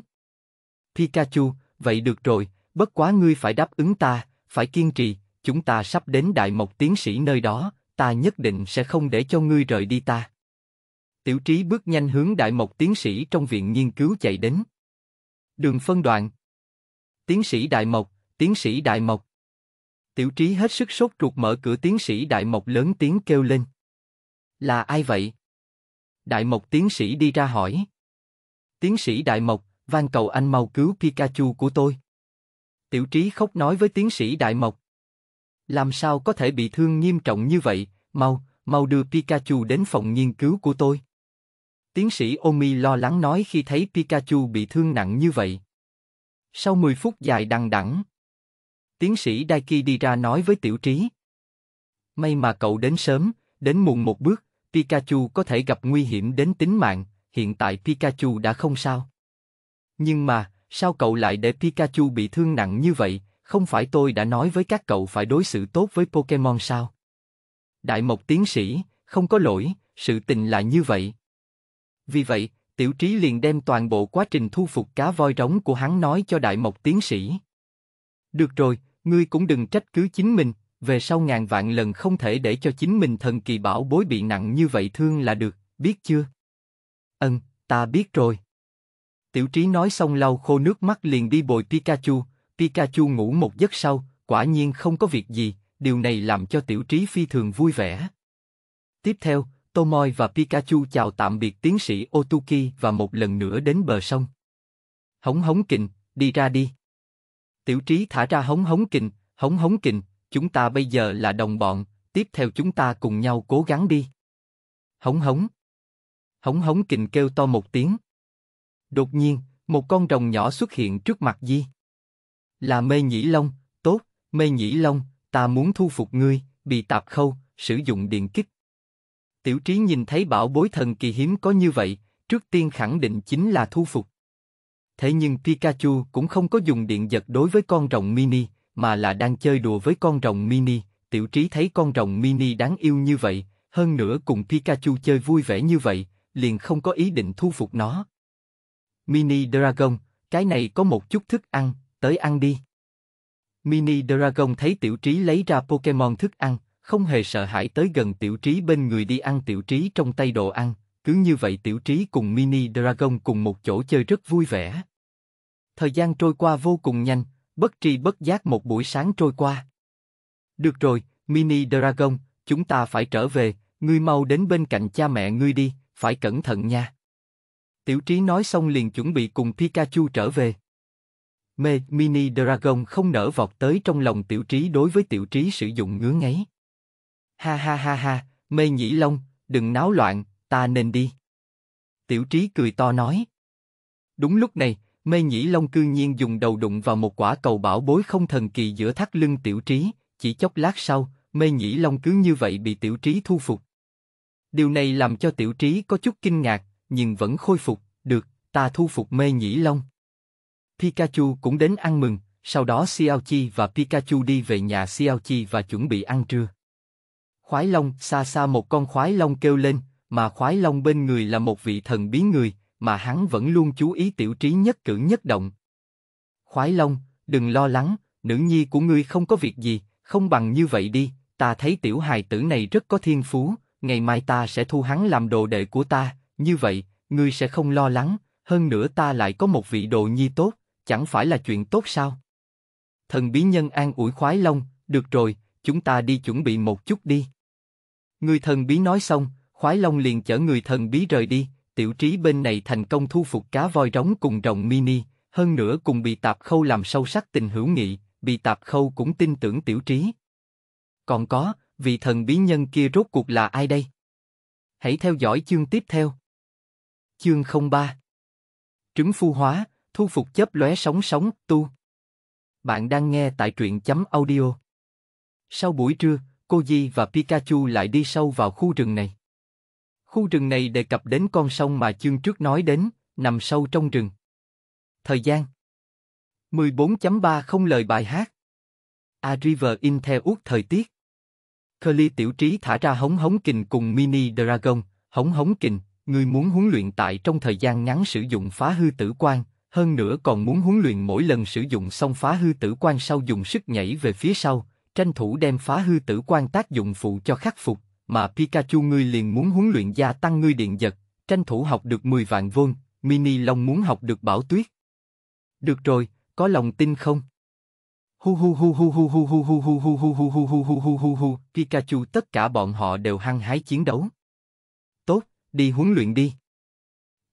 Pikachu, vậy được rồi, bất quá ngươi phải đáp ứng ta, phải kiên trì, chúng ta sắp đến đại mộc tiến sĩ nơi đó, ta nhất định sẽ không để cho ngươi rời đi ta. Tiểu trí bước nhanh hướng đại mộc tiến sĩ trong viện nghiên cứu chạy đến. Đường phân đoạn. Tiến sĩ đại mộc, tiến sĩ đại mộc. Tiểu trí hết sức sốt ruột mở cửa tiến sĩ đại mộc lớn tiếng kêu lên. Là ai vậy? Đại mộc tiến sĩ đi ra hỏi. Tiến sĩ đại mộc, van cầu anh mau cứu Pikachu của tôi. Tiểu Trí khóc nói với tiến sĩ Đại Mộc. Làm sao có thể bị thương nghiêm trọng như vậy, mau, mau đưa Pikachu đến phòng nghiên cứu của tôi. Tiến sĩ Omi lo lắng nói khi thấy Pikachu bị thương nặng như vậy. Sau 10 phút dài đằng đẵng, tiến sĩ Daiki đi ra nói với tiểu trí. May mà cậu đến sớm, đến muộn một bước, Pikachu có thể gặp nguy hiểm đến tính mạng, hiện tại Pikachu đã không sao. Nhưng mà, Sao cậu lại để Pikachu bị thương nặng như vậy, không phải tôi đã nói với các cậu phải đối xử tốt với Pokemon sao? Đại Mộc tiến sĩ, không có lỗi, sự tình là như vậy. Vì vậy, Tiểu Trí liền đem toàn bộ quá trình thu phục cá voi rống của hắn nói cho Đại Mộc tiến sĩ. Được rồi, ngươi cũng đừng trách cứ chính mình, về sau ngàn vạn lần không thể để cho chính mình thần kỳ bảo bối bị nặng như vậy thương là được, biết chưa? Ừm, ta biết rồi. Tiểu trí nói xong lau khô nước mắt liền đi bồi Pikachu, Pikachu ngủ một giấc sau, quả nhiên không có việc gì, điều này làm cho tiểu trí phi thường vui vẻ. Tiếp theo, Tomoy và Pikachu chào tạm biệt tiến sĩ Otuki và một lần nữa đến bờ sông. Hống hống kình, đi ra đi. Tiểu trí thả ra hống hống kình, hống hống kình, chúng ta bây giờ là đồng bọn, tiếp theo chúng ta cùng nhau cố gắng đi. Hống hống. Hống hống kình kêu to một tiếng. Đột nhiên, một con rồng nhỏ xuất hiện trước mặt Di. Là Mê Nhĩ Long, tốt, Mê Nhĩ Long, ta muốn thu phục ngươi, bị tạp khâu, sử dụng điện kích. Tiểu trí nhìn thấy bảo bối thần kỳ hiếm có như vậy, trước tiên khẳng định chính là thu phục. Thế nhưng Pikachu cũng không có dùng điện giật đối với con rồng mini, mà là đang chơi đùa với con rồng mini. Tiểu trí thấy con rồng mini đáng yêu như vậy, hơn nữa cùng Pikachu chơi vui vẻ như vậy, liền không có ý định thu phục nó, Mini Dragon, cái này có một chút thức ăn, tới ăn đi. Mini Dragon thấy tiểu trí lấy ra Pokemon thức ăn, không hề sợ hãi tới gần tiểu trí bên người đi ăn tiểu trí trong tay đồ ăn, cứ như vậy tiểu trí cùng Mini Dragon cùng một chỗ chơi rất vui vẻ. Thời gian trôi qua vô cùng nhanh, bất tri bất giác một buổi sáng trôi qua. Được rồi, Mini Dragon, chúng ta phải trở về, ngươi mau đến bên cạnh cha mẹ ngươi đi, phải cẩn thận nha. Tiểu Trí nói xong liền chuẩn bị cùng Pikachu trở về. Mê, Mini Dragon không nở vọt tới trong lòng Tiểu Trí đối với Tiểu Trí sử dụng ngứa ngáy. Ha ha ha ha, Mê Nhĩ Long, đừng náo loạn, ta nên đi. Tiểu Trí cười to nói. Đúng lúc này, Mê Nhĩ Long cư nhiên dùng đầu đụng vào một quả cầu bảo bối không thần kỳ giữa thắt lưng Tiểu Trí, chỉ chốc lát sau, Mê Nhĩ Long cứ như vậy bị Tiểu Trí thu phục. Điều này làm cho Tiểu Trí có chút kinh ngạc, nhưng vẫn khôi phục, được, ta thu phục mê nhĩ long. Pikachu cũng đến ăn mừng, sau đó Chi và Pikachu đi về nhà Chi và chuẩn bị ăn trưa. Khoái long, xa xa một con khoái long kêu lên, mà khoái long bên người là một vị thần bí người, mà hắn vẫn luôn chú ý tiểu trí nhất cử nhất động. Khoái long, đừng lo lắng, nữ nhi của ngươi không có việc gì, không bằng như vậy đi, ta thấy tiểu hài tử này rất có thiên phú, ngày mai ta sẽ thu hắn làm đồ đệ của ta, như vậy, ngươi sẽ không lo lắng, hơn nữa ta lại có một vị đồ nhi tốt, chẳng phải là chuyện tốt sao? Thần bí nhân an ủi khoái long, được rồi, chúng ta đi chuẩn bị một chút đi. Người thần bí nói xong, khoái long liền chở người thần bí rời đi, tiểu trí bên này thành công thu phục cá voi rống cùng rồng mini, hơn nữa cùng bị tạp khâu làm sâu sắc tình hữu nghị, bị tạp khâu cũng tin tưởng tiểu trí. Còn có, vị thần bí nhân kia rốt cuộc là ai đây? Hãy theo dõi chương tiếp theo. Chương 03 Trứng phu hóa, thu phục chớp lóe sóng sóng, tu. Bạn đang nghe tại truyện chấm audio. Sau buổi trưa, cô Di và Pikachu lại đi sâu vào khu rừng này. Khu rừng này đề cập đến con sông mà chương trước nói đến, nằm sâu trong rừng. Thời gian 14.3 không lời bài hát. A River in theo út thời tiết. Curly tiểu trí thả ra hống hống kình cùng Mini Dragon, hống hống kình, ngươi muốn huấn luyện tại trong thời gian ngắn sử dụng phá hư tử quan, hơn nữa còn muốn huấn luyện mỗi lần sử dụng xong phá hư tử quan sau dùng sức nhảy về phía sau, tranh thủ đem phá hư tử quan tác dụng phụ cho khắc phục, mà Pikachu ngươi liền muốn huấn luyện gia tăng ngươi điện giật, tranh thủ học được 10 vạn vôn, Mini Long muốn học được bảo tuyết. Được rồi, có lòng tin không? Hu hu hu hu hu hu hu hu hu hu hu hu hu hu hu hu hu Pikachu tất cả bọn họ đều hăng hái chiến đấu đi huấn luyện đi.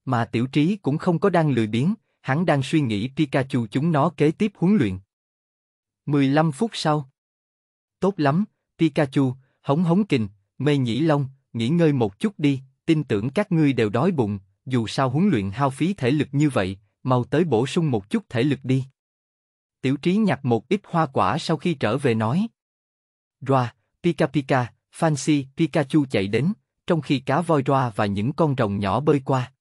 Mà tiểu trí cũng không có đang lười biếng, hắn đang suy nghĩ Pikachu chúng nó kế tiếp huấn luyện. 15 phút sau. Tốt lắm, Pikachu, hống hống kình, mê nhĩ long, nghỉ ngơi một chút đi, tin tưởng các ngươi đều đói bụng, dù sao huấn luyện hao phí thể lực như vậy, mau tới bổ sung một chút thể lực đi. Tiểu trí nhặt một ít hoa quả sau khi trở về nói. Ra, Pika Pika, Fancy, Pikachu chạy đến, trong khi cá voi roa và những con rồng nhỏ bơi qua.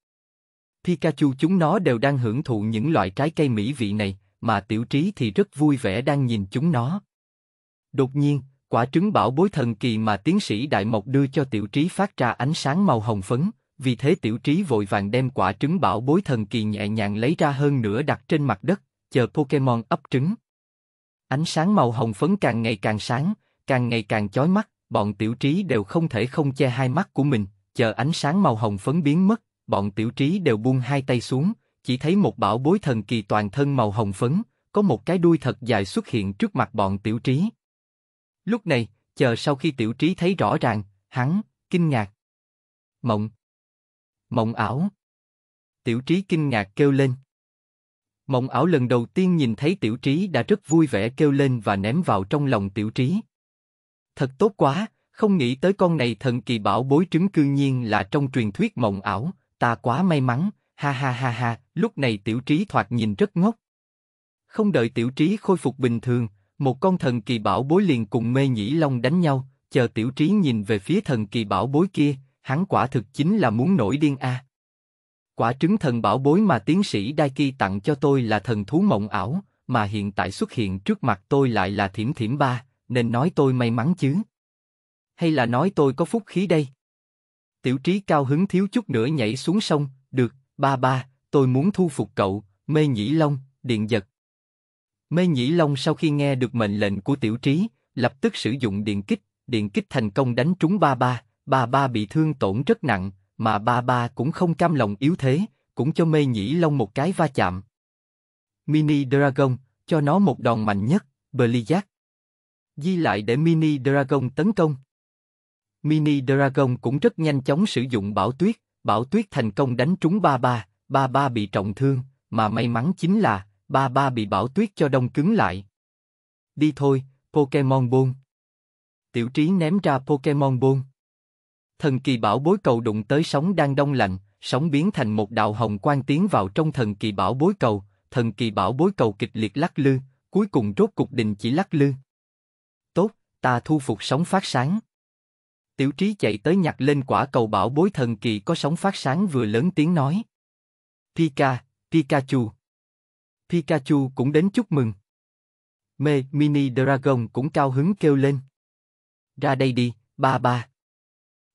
Pikachu chúng nó đều đang hưởng thụ những loại trái cây mỹ vị này, mà tiểu trí thì rất vui vẻ đang nhìn chúng nó. Đột nhiên, quả trứng bảo bối thần kỳ mà tiến sĩ Đại Mộc đưa cho tiểu trí phát ra ánh sáng màu hồng phấn, vì thế tiểu trí vội vàng đem quả trứng bảo bối thần kỳ nhẹ nhàng lấy ra hơn nữa đặt trên mặt đất, chờ Pokemon ấp trứng. Ánh sáng màu hồng phấn càng ngày càng sáng, càng ngày càng chói mắt, bọn tiểu trí đều không thể không che hai mắt của mình, chờ ánh sáng màu hồng phấn biến mất, bọn tiểu trí đều buông hai tay xuống, chỉ thấy một bảo bối thần kỳ toàn thân màu hồng phấn, có một cái đuôi thật dài xuất hiện trước mặt bọn tiểu trí. Lúc này, chờ sau khi tiểu trí thấy rõ ràng, hắn, kinh ngạc. Mộng. Mộng ảo. Tiểu trí kinh ngạc kêu lên. Mộng ảo lần đầu tiên nhìn thấy tiểu trí đã rất vui vẻ kêu lên và ném vào trong lòng tiểu trí. Thật tốt quá, không nghĩ tới con này thần kỳ bảo bối trứng cư nhiên là trong truyền thuyết mộng ảo, ta quá may mắn, ha ha ha ha, lúc này tiểu trí thoạt nhìn rất ngốc. Không đợi tiểu trí khôi phục bình thường, một con thần kỳ bảo bối liền cùng mê nhĩ long đánh nhau, chờ tiểu trí nhìn về phía thần kỳ bảo bối kia, hắn quả thực chính là muốn nổi điên a. À. Quả trứng thần bảo bối mà tiến sĩ Đai Ki tặng cho tôi là thần thú mộng ảo, mà hiện tại xuất hiện trước mặt tôi lại là thiểm thiểm ba, nên nói tôi may mắn chứ. Hay là nói tôi có phúc khí đây? Tiểu trí cao hứng thiếu chút nữa nhảy xuống sông, được, ba ba, tôi muốn thu phục cậu, mê nhĩ long, điện giật. Mê nhĩ long sau khi nghe được mệnh lệnh của tiểu trí, lập tức sử dụng điện kích, điện kích thành công đánh trúng ba ba, ba ba bị thương tổn rất nặng, mà ba ba cũng không cam lòng yếu thế, cũng cho mê nhĩ long một cái va chạm. Mini Dragon, cho nó một đòn mạnh nhất, Beliac. Di lại để Mini Dragon tấn công. Mini Dragon cũng rất nhanh chóng sử dụng bảo tuyết, bảo tuyết thành công đánh trúng ba ba, ba ba bị trọng thương, mà may mắn chính là ba ba bị bảo tuyết cho đông cứng lại. Đi thôi, Pokemon Bôn. Tiểu trí ném ra Pokemon Bôn. Thần kỳ bảo bối cầu đụng tới sóng đang đông lạnh, sóng biến thành một đạo hồng quang tiến vào trong thần kỳ bảo bối cầu, thần kỳ bảo bối cầu kịch liệt lắc lư, cuối cùng rốt cục đình chỉ lắc lư ta thu phục sóng phát sáng. Tiểu trí chạy tới nhặt lên quả cầu bảo bối thần kỳ có sóng phát sáng vừa lớn tiếng nói. Pika, Pikachu. Pikachu cũng đến chúc mừng. Mê, Mini Dragon cũng cao hứng kêu lên. Ra đây đi, ba ba.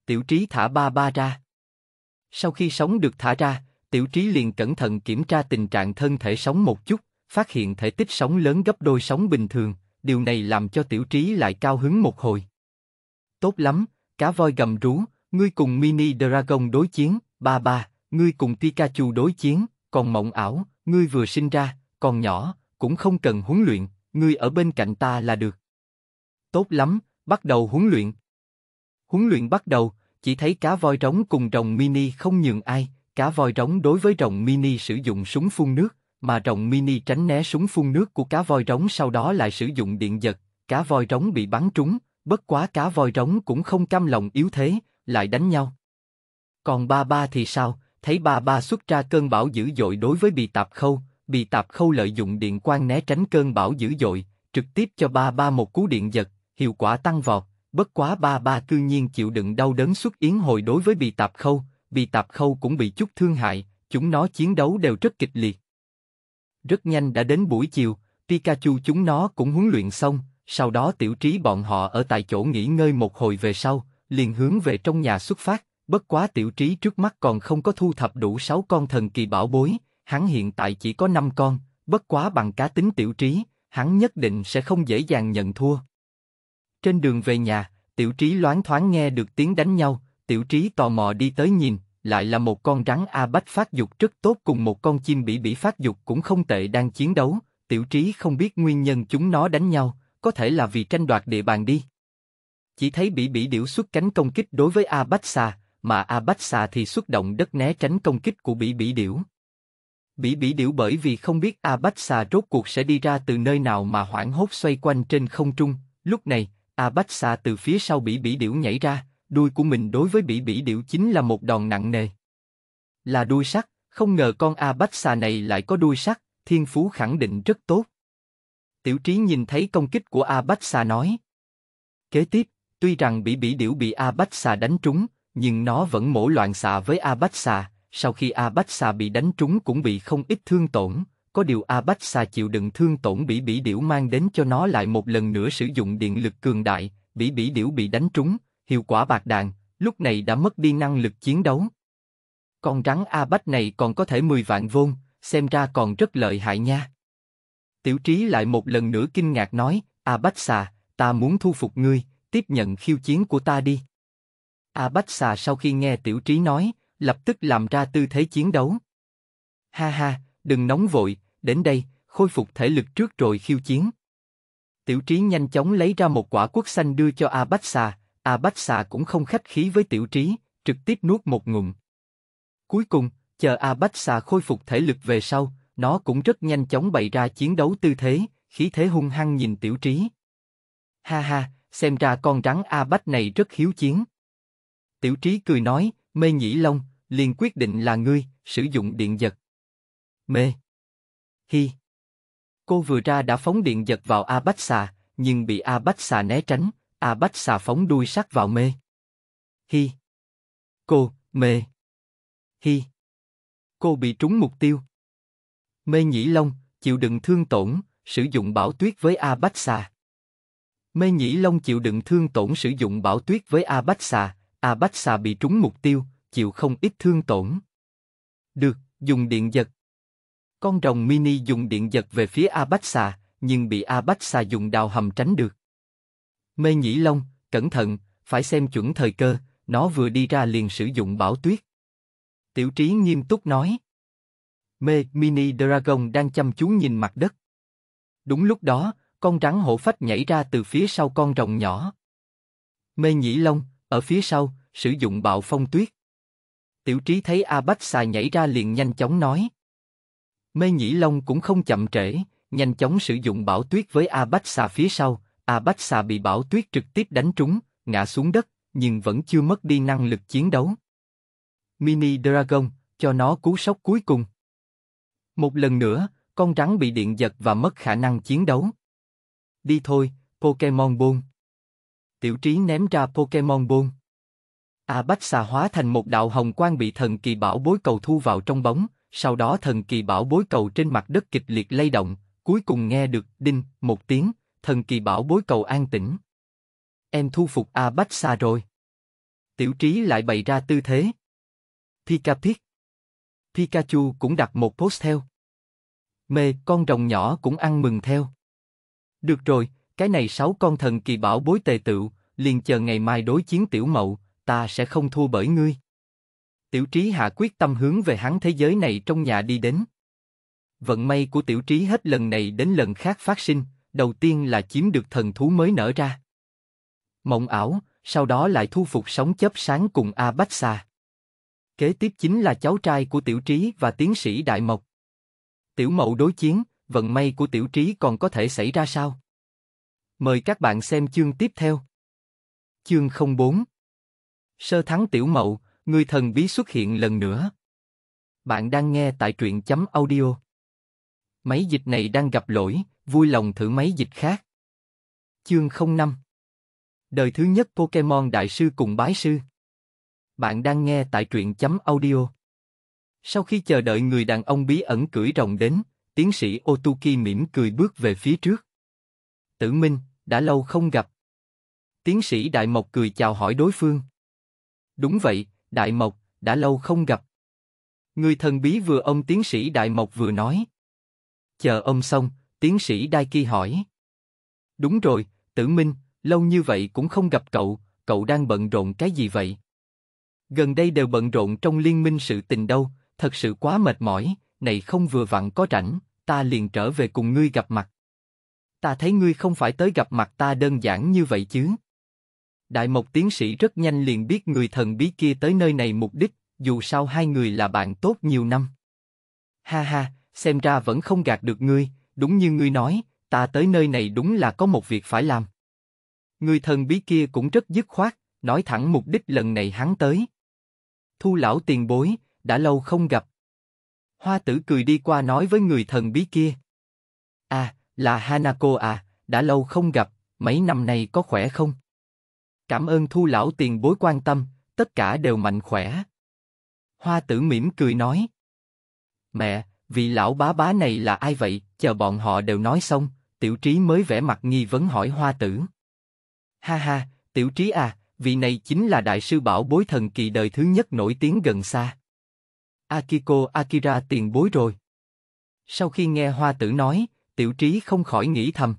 Tiểu trí thả ba ba ra. Sau khi sóng được thả ra, tiểu trí liền cẩn thận kiểm tra tình trạng thân thể sóng một chút, phát hiện thể tích sóng lớn gấp đôi sóng bình thường điều này làm cho tiểu trí lại cao hứng một hồi. Tốt lắm, cá voi gầm rú, ngươi cùng Mini Dragon đối chiến, ba ba, ngươi cùng Pikachu đối chiến, còn mộng ảo, ngươi vừa sinh ra, còn nhỏ, cũng không cần huấn luyện, ngươi ở bên cạnh ta là được. Tốt lắm, bắt đầu huấn luyện. Huấn luyện bắt đầu, chỉ thấy cá voi rống cùng rồng mini không nhường ai, cá voi rống đối với rồng mini sử dụng súng phun nước, mà rồng mini tránh né súng phun nước của cá voi rống sau đó lại sử dụng điện giật, cá voi rống bị bắn trúng, bất quá cá voi rống cũng không cam lòng yếu thế, lại đánh nhau. Còn ba ba thì sao, thấy ba ba xuất ra cơn bão dữ dội đối với bị tạp khâu, bị tạp khâu lợi dụng điện quang né tránh cơn bão dữ dội, trực tiếp cho ba ba một cú điện giật, hiệu quả tăng vọt, bất quá ba ba cư nhiên chịu đựng đau đớn xuất yến hồi đối với bị tạp khâu, bị tạp khâu cũng bị chút thương hại, chúng nó chiến đấu đều rất kịch liệt. Rất nhanh đã đến buổi chiều, Pikachu chúng nó cũng huấn luyện xong, sau đó tiểu trí bọn họ ở tại chỗ nghỉ ngơi một hồi về sau, liền hướng về trong nhà xuất phát, bất quá tiểu trí trước mắt còn không có thu thập đủ 6 con thần kỳ bảo bối, hắn hiện tại chỉ có 5 con, bất quá bằng cá tính tiểu trí, hắn nhất định sẽ không dễ dàng nhận thua. Trên đường về nhà, tiểu trí loáng thoáng nghe được tiếng đánh nhau, tiểu trí tò mò đi tới nhìn, lại là một con rắn A Bách phát dục rất tốt cùng một con chim bỉ bỉ phát dục cũng không tệ đang chiến đấu, tiểu trí không biết nguyên nhân chúng nó đánh nhau, có thể là vì tranh đoạt địa bàn đi. Chỉ thấy bỉ bỉ điểu xuất cánh công kích đối với A Bách xa mà A Bách xa thì xuất động đất né tránh công kích của bỉ bỉ điểu. Bỉ bỉ điểu bởi vì không biết A Bách xa rốt cuộc sẽ đi ra từ nơi nào mà hoảng hốt xoay quanh trên không trung, lúc này, A Bách xa từ phía sau bỉ bỉ điểu nhảy ra, đuôi của mình đối với bỉ bỉ điệu chính là một đòn nặng nề. Là đuôi sắt, không ngờ con A Bách xà này lại có đuôi sắt, thiên phú khẳng định rất tốt. Tiểu trí nhìn thấy công kích của A Bách xà nói. Kế tiếp, tuy rằng bỉ bỉ điệu bị A Bách xà đánh trúng, nhưng nó vẫn mổ loạn xạ với A Bách xà, sau khi A Bách xà bị đánh trúng cũng bị không ít thương tổn, có điều A Bách Xà chịu đựng thương tổn bỉ bỉ điểu mang đến cho nó lại một lần nữa sử dụng điện lực cường đại, bỉ bỉ điểu bị đánh trúng, hiệu quả bạc đạn, lúc này đã mất đi năng lực chiến đấu. Con rắn A Bách này còn có thể 10 vạn vôn, xem ra còn rất lợi hại nha. Tiểu trí lại một lần nữa kinh ngạc nói, A Bách xà, ta muốn thu phục ngươi, tiếp nhận khiêu chiến của ta đi. A Bách xà sau khi nghe tiểu trí nói, lập tức làm ra tư thế chiến đấu. Ha ha, đừng nóng vội, đến đây, khôi phục thể lực trước rồi khiêu chiến. Tiểu trí nhanh chóng lấy ra một quả quất xanh đưa cho A Bách xà, A bách xà cũng không khách khí với tiểu trí, trực tiếp nuốt một ngụm. Cuối cùng, chờ A Bách Xà khôi phục thể lực về sau, nó cũng rất nhanh chóng bày ra chiến đấu tư thế, khí thế hung hăng nhìn tiểu trí. Ha ha, xem ra con rắn A Bách này rất hiếu chiến. Tiểu trí cười nói, mê nhĩ long, liền quyết định là ngươi, sử dụng điện giật. Mê. Hi. Cô vừa ra đã phóng điện giật vào A Bách Xà, nhưng bị A Bách Xà né tránh, A Bách xà phóng đuôi sát vào mê. Hi. Cô, mê. Hi. Cô bị trúng mục tiêu. Mê Nhĩ Long, chịu đựng thương tổn, sử dụng bảo tuyết với A Bách xà. Mê Nhĩ Long chịu đựng thương tổn sử dụng bảo tuyết với A Bách xà, A Bách xà bị trúng mục tiêu, chịu không ít thương tổn. Được, dùng điện giật. Con rồng mini dùng điện giật về phía A Bách xà, nhưng bị A Bách xà dùng đào hầm tránh được. Mê Nhĩ Long, cẩn thận, phải xem chuẩn thời cơ, nó vừa đi ra liền sử dụng bảo tuyết. Tiểu Trí nghiêm túc nói. Mê Mini Dragon đang chăm chú nhìn mặt đất. Đúng lúc đó, con rắn hổ phách nhảy ra từ phía sau con rồng nhỏ. Mê Nhĩ Long, ở phía sau, sử dụng bạo phong tuyết. Tiểu Trí thấy A Bách xài nhảy ra liền nhanh chóng nói. Mê Nhĩ Long cũng không chậm trễ, nhanh chóng sử dụng bảo tuyết với A Bách xà phía sau, A Bách Xà bị bão tuyết trực tiếp đánh trúng, ngã xuống đất, nhưng vẫn chưa mất đi năng lực chiến đấu. Mini Dragon, cho nó cú sốc cuối cùng. Một lần nữa, con rắn bị điện giật và mất khả năng chiến đấu. Đi thôi, Pokemon Bôn. Tiểu trí ném ra Pokemon Bôn. A Bách xà hóa thành một đạo hồng quang bị thần kỳ bão bối cầu thu vào trong bóng, sau đó thần kỳ bão bối cầu trên mặt đất kịch liệt lay động, cuối cùng nghe được đinh một tiếng, thần kỳ bảo bối cầu an tĩnh. Em thu phục A Bách Sa rồi. Tiểu trí lại bày ra tư thế. Pika Pik. Pikachu cũng đặt một post theo. Mê, con rồng nhỏ cũng ăn mừng theo. Được rồi, cái này sáu con thần kỳ bảo bối tề tựu, liền chờ ngày mai đối chiến tiểu mậu, ta sẽ không thua bởi ngươi. Tiểu trí hạ quyết tâm hướng về hắn thế giới này trong nhà đi đến. Vận may của tiểu trí hết lần này đến lần khác phát sinh, đầu tiên là chiếm được thần thú mới nở ra. Mộng ảo, sau đó lại thu phục sóng chớp sáng cùng A Bách Sa. Kế tiếp chính là cháu trai của Tiểu Trí và tiến sĩ Đại Mộc. Tiểu Mậu đối chiến, vận may của Tiểu Trí còn có thể xảy ra sao? Mời các bạn xem chương tiếp theo. Chương 04 Sơ thắng Tiểu Mậu, người thần bí xuất hiện lần nữa. Bạn đang nghe tại truyện chấm audio. Máy dịch này đang gặp lỗi, vui lòng thử máy dịch khác. Chương 05 Đời thứ nhất Pokemon Đại sư cùng Bái sư Bạn đang nghe tại truyện chấm audio Sau khi chờ đợi người đàn ông bí ẩn cưỡi rồng đến, tiến sĩ Otuki mỉm cười bước về phía trước. Tử Minh, đã lâu không gặp. Tiến sĩ Đại Mộc cười chào hỏi đối phương. Đúng vậy, Đại Mộc, đã lâu không gặp. Người thần bí vừa ông tiến sĩ Đại Mộc vừa nói. Chờ ông xong, Tiến sĩ Đai Kỳ hỏi. Đúng rồi, Tử Minh, lâu như vậy cũng không gặp cậu, cậu đang bận rộn cái gì vậy? Gần đây đều bận rộn trong liên minh sự tình đâu, thật sự quá mệt mỏi, này không vừa vặn có rảnh, ta liền trở về cùng ngươi gặp mặt. Ta thấy ngươi không phải tới gặp mặt ta đơn giản như vậy chứ. Đại Mộc tiến sĩ rất nhanh liền biết người thần bí kia tới nơi này mục đích, dù sao hai người là bạn tốt nhiều năm. Ha ha, xem ra vẫn không gạt được ngươi, đúng như ngươi nói, ta tới nơi này đúng là có một việc phải làm. Người thần bí kia cũng rất dứt khoát, nói thẳng mục đích lần này hắn tới. Thu lão tiền bối, đã lâu không gặp. Hoa tử cười đi qua nói với người thần bí kia. À, là Hanako à, đã lâu không gặp, mấy năm nay có khỏe không? Cảm ơn thu lão tiền bối quan tâm, tất cả đều mạnh khỏe. Hoa tử mỉm cười nói. Mẹ, vị lão bá bá này là ai vậy, chờ bọn họ đều nói xong, tiểu trí mới vẽ mặt nghi vấn hỏi hoa tử. Ha ha, tiểu trí à, vị này chính là đại sư bảo bối thần kỳ đời thứ nhất nổi tiếng gần xa. Akiko Akira tiền bối rồi. Sau khi nghe hoa tử nói, tiểu trí không khỏi nghĩ thầm.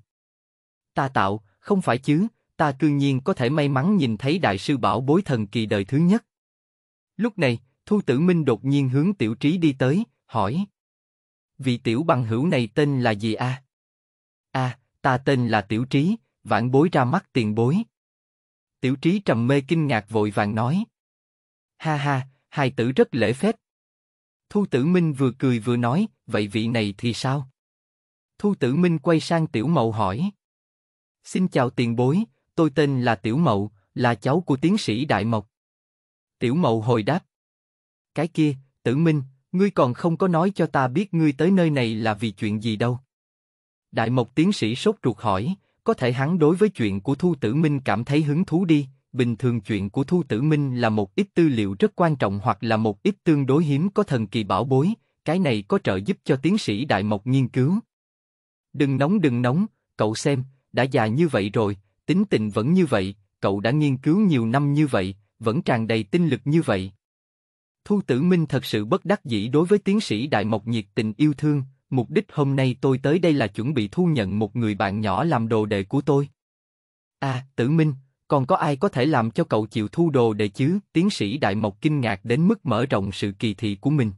Ta tạo, không phải chứ, ta cư nhiên có thể may mắn nhìn thấy đại sư bảo bối thần kỳ đời thứ nhất. Lúc này, Thu Tử Minh đột nhiên hướng Tiểu Trí đi tới, hỏi: vị tiểu bằng hữu này tên là gì a? A, ta tên là Tiểu Trí, vãn bối ra mắt tiền bối. Tiểu Trí trầm mê kinh ngạc vội vàng nói. Ha ha, hai tử rất lễ phép. Thu Tử Minh vừa cười vừa nói, vậy vị này thì sao? Thu Tử Minh quay sang Tiểu Mậu hỏi. Xin chào tiền bối, tôi tên là Tiểu Mậu, là cháu của tiến sĩ Đại Mộc. Tiểu Mậu hồi đáp. Cái kia, Tử Minh, Ngươi còn không có nói cho ta biết ngươi tới nơi này là vì chuyện gì đâu. Đại Mộc tiến sĩ sốt ruột hỏi, có thể hắn đối với chuyện của Thu Tử Minh cảm thấy hứng thú đi, bình thường chuyện của Thu Tử Minh là một ít tư liệu rất quan trọng hoặc là một ít tương đối hiếm có thần kỳ bảo bối, cái này có trợ giúp cho tiến sĩ Đại Mộc nghiên cứu. Đừng nóng đừng nóng, cậu xem, đã già như vậy rồi, tính tình vẫn như vậy, cậu đã nghiên cứu nhiều năm như vậy, vẫn tràn đầy tinh lực như vậy. Thu Tử Minh thật sự bất đắc dĩ đối với tiến sĩ Đại Mộc nhiệt tình yêu thương, mục đích hôm nay tôi tới đây là chuẩn bị thu nhận một người bạn nhỏ làm đồ đệ của tôi. À, Tử Minh, còn có ai có thể làm cho cậu chịu thu đồ đệ chứ? Tiến sĩ Đại Mộc kinh ngạc đến mức mở rộng sự kỳ thị của mình.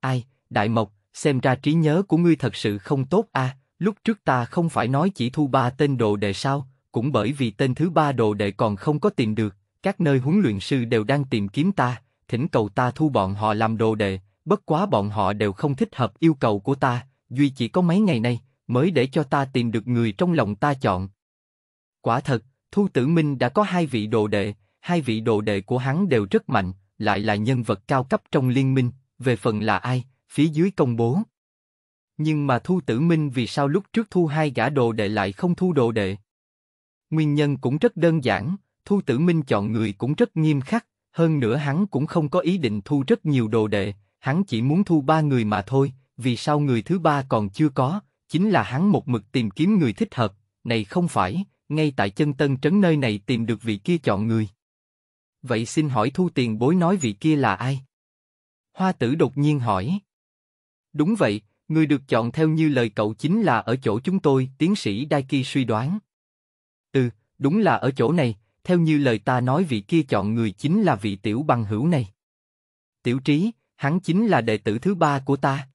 Ai, Đại Mộc, xem ra trí nhớ của ngươi thật sự không tốt à, lúc trước ta không phải nói chỉ thu ba tên đồ đệ sao, cũng bởi vì tên thứ ba đồ đệ còn không có tìm được, các nơi huấn luyện sư đều đang tìm kiếm ta, thỉnh cầu ta thu bọn họ làm đồ đệ, bất quá bọn họ đều không thích hợp yêu cầu của ta, duy chỉ có mấy ngày nay mới để cho ta tìm được người trong lòng ta chọn. Quả thật, Thu Tử Minh đã có hai vị đồ đệ, hai vị đồ đệ của hắn đều rất mạnh, lại là nhân vật cao cấp trong liên minh, về phần là ai, phía dưới công bố. Nhưng mà Thu Tử Minh vì sao lúc trước thu hai gã đồ đệ lại không thu đồ đệ? Nguyên nhân cũng rất đơn giản, Thu Tử Minh chọn người cũng rất nghiêm khắc, hơn nữa hắn cũng không có ý định thu rất nhiều đồ đệ, hắn chỉ muốn thu ba người mà thôi, vì sao người thứ ba còn chưa có, chính là hắn một mực tìm kiếm người thích hợp, này không phải, ngay tại chân tân trấn nơi này tìm được vị kia chọn người. Vậy xin hỏi thu tiền bối nói vị kia là ai? Hoa tử đột nhiên hỏi. Đúng vậy, người được chọn theo như lời cậu chính là ở chỗ chúng tôi, tiến sĩ Đai Ki suy đoán. Ừ, đúng là ở chỗ này, theo như lời ta nói vị kia chọn người chính là vị tiểu bằng hữu này. Tiểu trí, hắn chính là đệ tử thứ ba của ta.